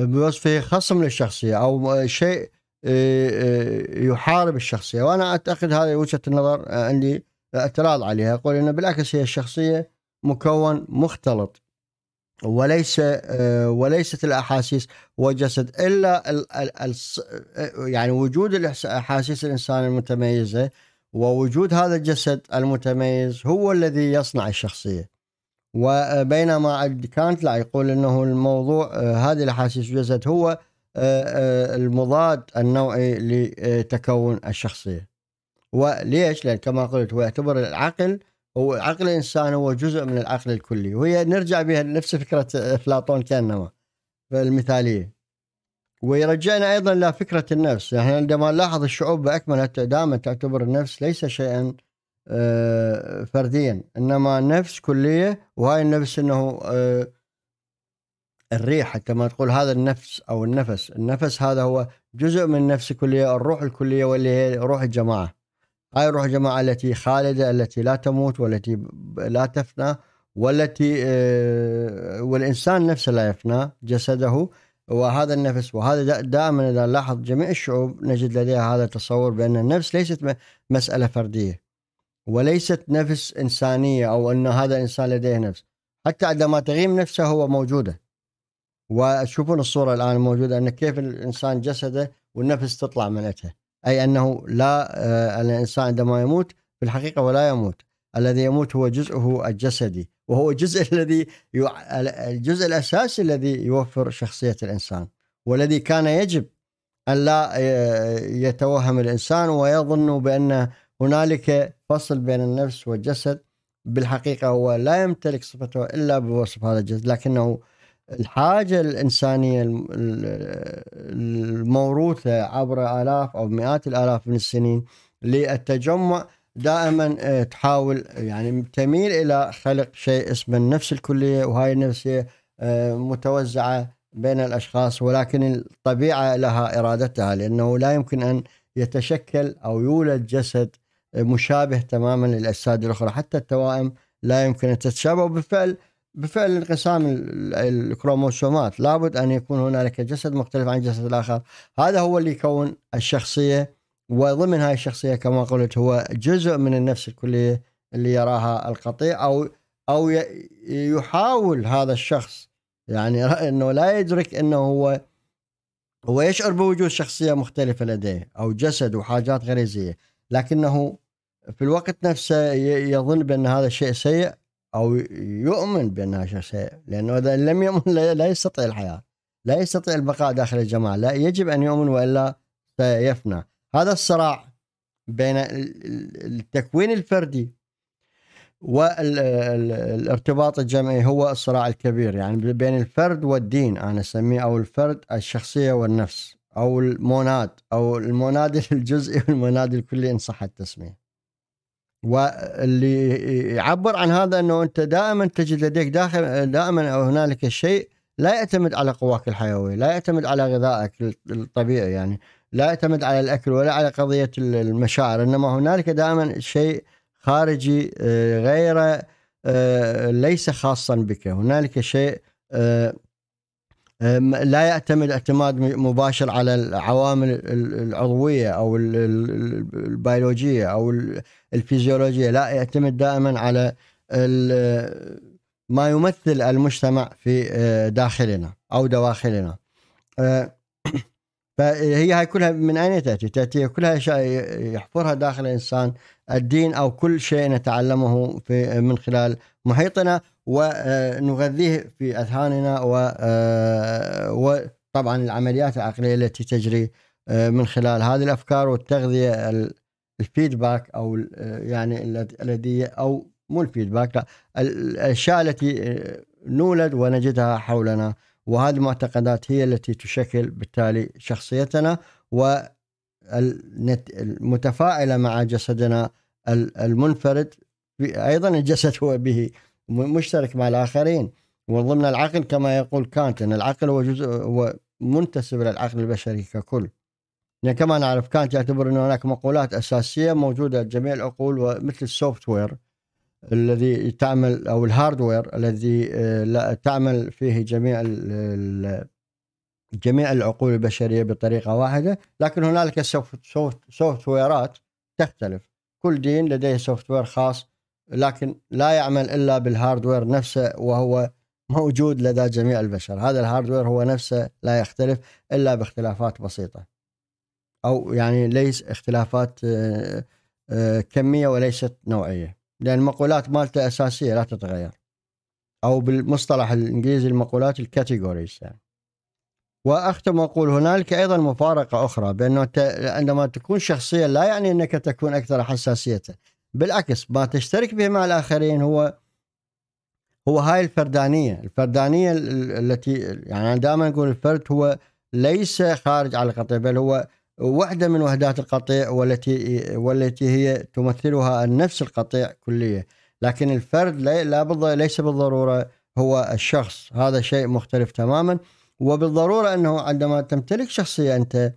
بوصفه خصم للشخصيه او شيء آه، آه، يحارب الشخصيه وانا اعتقد هذه وجهه النظر آه، عندي اعتراض عليها اقول انه بالعكس هي الشخصيه مكون مختلط وليس وليست الاحاسيس وجسد الا ال يعني وجود الاحاسيس الانسان المتميزه ووجود هذا الجسد المتميز هو الذي يصنع الشخصيه وبينما كانت لا يقول انه الموضوع هذه الاحاسيس والجسد هو آه، آه، المضاد النوعي لتكون الشخصيه وليش لان كما قلت هو يعتبر العقل هو عقل الانسان هو جزء من العقل الكلي وهي نرجع بها لنفس فكره افلاطون آه، كانما المثاليه ويرجعنا ايضا إلى فكرة النفس يعني عندما نلاحظ الشعوب باكملها دائما تعتبر النفس ليس شيئا فرديا انما نفس كليه وهاي النفس انه الريحة كما تقول هذا النفس أو النفس النفس هذا هو جزء من نفس الكلية الروح الكلية واللي هي روح الجماعة هاي روح الجماعة التي خالدة التي لا تموت والتي لا تفنى والتي آه، والإنسان نفسه لا يفنى جسده وهذا النفس وهذا دائما إذا نلاحظ جميع الشعوب نجد لديها هذا التصور بأن النفس ليست مسألة فردية وليست نفس إنسانية أو أن هذا الانسان لديه نفس حتى عندما تغيم نفسه هو موجودة وتشوفون الصورة الآن موجوده أن كيف الإنسان جسده والنفس تطلع منته أي أنه لا آه، الإنسان عندما يموت في الحقيقة ولا يموت الذي يموت هو جزءه الجسدي وهو الجزء الذي يع... الجزء الأساسي الذي يوفر شخصية الإنسان والذي كان يجب أن لا آه، يتوهم الإنسان ويظن بأن هنالك فصل بين النفس والجسد بالحقيقة هو لا يمتلك صفته إلا بوصف هذا الجسد لكنه الحاجة الإنسانية الموروثة عبر آلاف أو مئات الآلاف من السنين للتجمع دائما آه، تحاول يعني تميل إلى خلق شيء اسمه النفس الكلية وهاي النفسية آه، متوزعة بين الأشخاص ولكن الطبيعة لها إرادتها لأنه لا يمكن أن يتشكل أو يولد جسد آه، مشابه تماما للأجساد الأخرى حتى التوائم لا يمكن أن تتشابه وبالفعل بفعل انقسام الكروموسومات لابد أن يكون هنالك جسد مختلف عن الجسد الآخر هذا هو اللي يكون الشخصية وضمن هاي الشخصية كما قلت هو جزء من النفس الكلية اللي يراها القطيع أو أو يحاول هذا الشخص يعني أنه لا يدرك أنه هو هو يشعر بوجود شخصية مختلفة لديه أو جسد وحاجات غريزية لكنه في الوقت نفسه يظن بأن هذا الشيء سيء او يؤمن بانها شيء لانه اذا لم يؤمن لا يستطيع الحياه لا يستطيع البقاء داخل الجماعه لا يجب ان يؤمن والا سيفنى هذا الصراع بين التكوين الفردي والارتباط الجمعي هو الصراع الكبير يعني بين الفرد والدين انا اسميه او الفرد الشخصيه والنفس او الموناد او الموناد الجزئي والموناد الكلي ان صح التسميه واللي يعبر عن هذا انه انت دائما تجد لديك داخل دائما هنالك شيء لا يعتمد على قواك الحيويه، لا يعتمد على غذائك الطبيعي يعني، لا يعتمد على الاكل ولا على قضيه المشاعر، انما هنالك دائما شيء خارجي آه، غير آه، ليس خاصا بك، هنالك شيء آه، لا يعتمد اعتماد مباشر على العوامل العضويه او البيولوجيه او الفيزيولوجيه لا يعتمد دائما على ما يمثل المجتمع في آه، داخلنا او دواخلنا أه، فهي هاي كلها من اين تاتي؟ تاتي كلها اشياء يحفرها داخل الانسان الدين او كل شيء نتعلمه في من خلال محيطنا ونغذيه في اذهاننا وطبعا آه، العمليات العقليه التي تجري آه، من خلال هذه الافكار والتغذيه الفيدباك او آه، يعني الذي او مو الفيدباك لا الاشياء التي نولد ونجدها حولنا وهذه المعتقدات هي التي تشكل بالتالي شخصيتنا و المتفائلة مع جسدنا المنفرد أيضا الجسد هو به مشترك مع الآخرين وضمن العقل كما يقول كانت أن العقل هو جزء هو منتسب للعقل البشري ككل يعني كما نعرف كانت يعتبر أن هناك مقولات أساسية موجودة جميع العقول ومثل السوفت وير الذي تعمل أو الهاردوير الذي آه، تعمل فيه جميع جميع العقول البشريه بطريقه واحده لكن هنالك سوفت ويرات تختلف كل دين لديه سوفت وير خاص لكن لا يعمل الا بالهاردوير نفسه وهو موجود لدى جميع البشر هذا الهاردوير هو نفسه لا يختلف الا باختلافات بسيطه او يعني ليس اختلافات آه، آه، كميه وليست نوعيه لان المقولات مالته اساسيه لا تتغير او بالمصطلح الانجليزي المقولات الكاتيجوريز يعني واختم واقول هنالك ايضا مفارقه اخرى بانه عندما تكون شخصيا لا يعني انك تكون اكثر حساسيه بالعكس ما تشترك به مع الاخرين هو هو هاي الفردانيه، الفردانيه التي يعني دائما نقول الفرد هو ليس خارج على القطيع بل هو وحده من وحدات القطيع والتي والتي هي تمثلها نفس القطيع كليه، لكن الفرد لا ليس بالضروره هو الشخص، هذا شيء مختلف تماما. وبالضروره انه عندما تمتلك شخصيه انت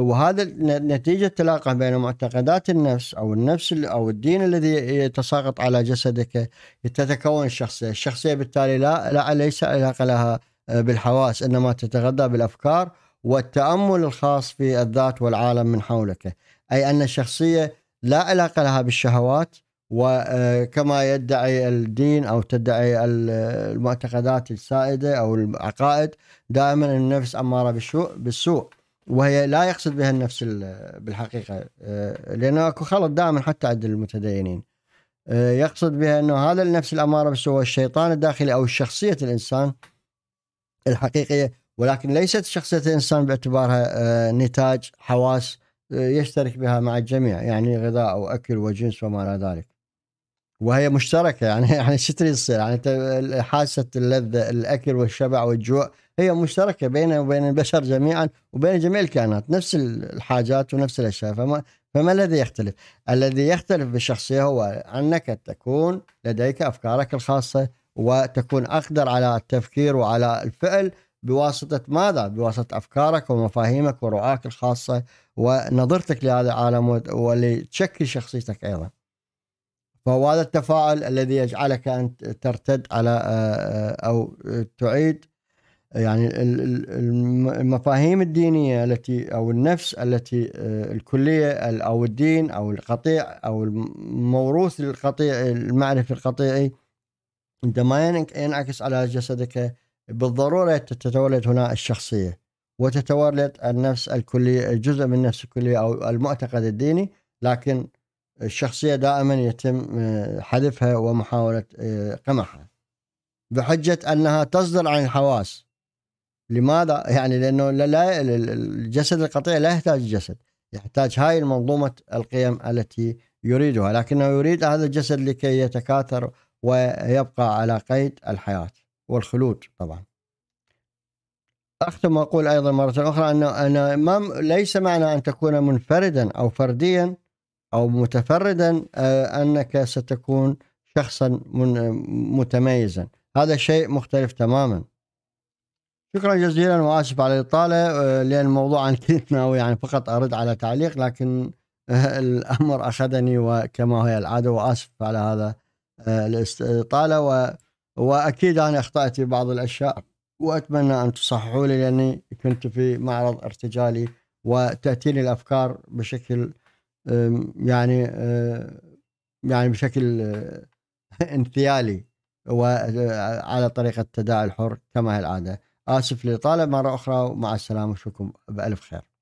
وهذا نتيجه تلاقح بين معتقدات النفس او النفس او الدين الذي يتساقط على جسدك تتكون الشخصيه، الشخصيه بالتالي لا لا ليس علاقه لها آه، بالحواس انما تتغذى بالافكار والتامل الخاص في الذات والعالم من حولك، اي ان الشخصيه لا علاقه لها بالشهوات وكما يدعي الدين او تدعي المعتقدات السائده او العقائد دائما النفس اماره بالسوء بالسوء وهي لا يقصد بها النفس بالحقيقه آه، لانه اكو خلط دائما حتى عند المتدينين آه، يقصد بها انه هذا النفس الاماره بالسوء هو الشيطان الداخلي او شخصيه الانسان الحقيقيه ولكن ليست شخصيه الانسان باعتبارها آه، نتاج حواس يشترك بها مع الجميع يعني غذاء واكل وجنس وما الى ذلك. وهي مشتركه يعني يعني شو تريد تصير يعني حاسه اللذه الاكل والشبع والجوع هي مشتركه بين وبين البشر جميعا وبين جميع الكائنات نفس الحاجات ونفس الاشياء فما فما الذي يختلف؟ الذي يختلف بالشخصيه هو انك تكون لديك افكارك الخاصه وتكون اقدر على التفكير وعلى الفعل بواسطه ماذا؟ بواسطه افكارك ومفاهيمك ورؤاك الخاصه ونظرتك لهذا العالم واللي تشكل شخصيتك ايضا. فهو هذا التفاعل الذي يجعلك أن ترتد على آه، آه، أو تعيد يعني المفاهيم الدينية التي أو النفس التي آه، الكلية أو الدين أو القطيع أو الموروث القطيع المعرفي القطيعي عندما ينعكس على جسدك بالضرورة تتولد هنا الشخصية وتتولد النفس الكلية جزء من النفس الكلية أو المعتقد الديني لكن الشخصية دائما يتم آه، حذفها ومحاولة آه، قمعها بحجة أنها تصدر عن الحواس لماذا؟ يعني لأنه لا الجسد القطيع لا يحتاج جسد يحتاج هاي المنظومة القيم التي يريدها لكنه يريد هذا الجسد لكي يتكاثر ويبقى على قيد الحياة والخلود طبعا أختم وأقول أيضا مرة أخرى أنه أنا ما ليس معنى أن تكون منفردا أو فرديا أو متفردا آه، أنك ستكون شخصا آه، متميزا هذا شيء مختلف تماما شكرا جزيلا واسف على الاطاله آه، لان الموضوع عن ناوي يعني فقط ارد على تعليق لكن الامر اخذني وكما هي العاده واسف على هذا الاطاله و... واكيد انا اخطات في بعض الاشياء واتمنى ان تصححوا لي لاني كنت في معرض ارتجالي وتاتيني الافكار بشكل يعني أه، يعني بشكل أه، انثيالي وعلى أه، طريقة التداعي الحر كما هي العادة آسف لطالب مرة أخرى ومع السلامة أشوفكم بألف خير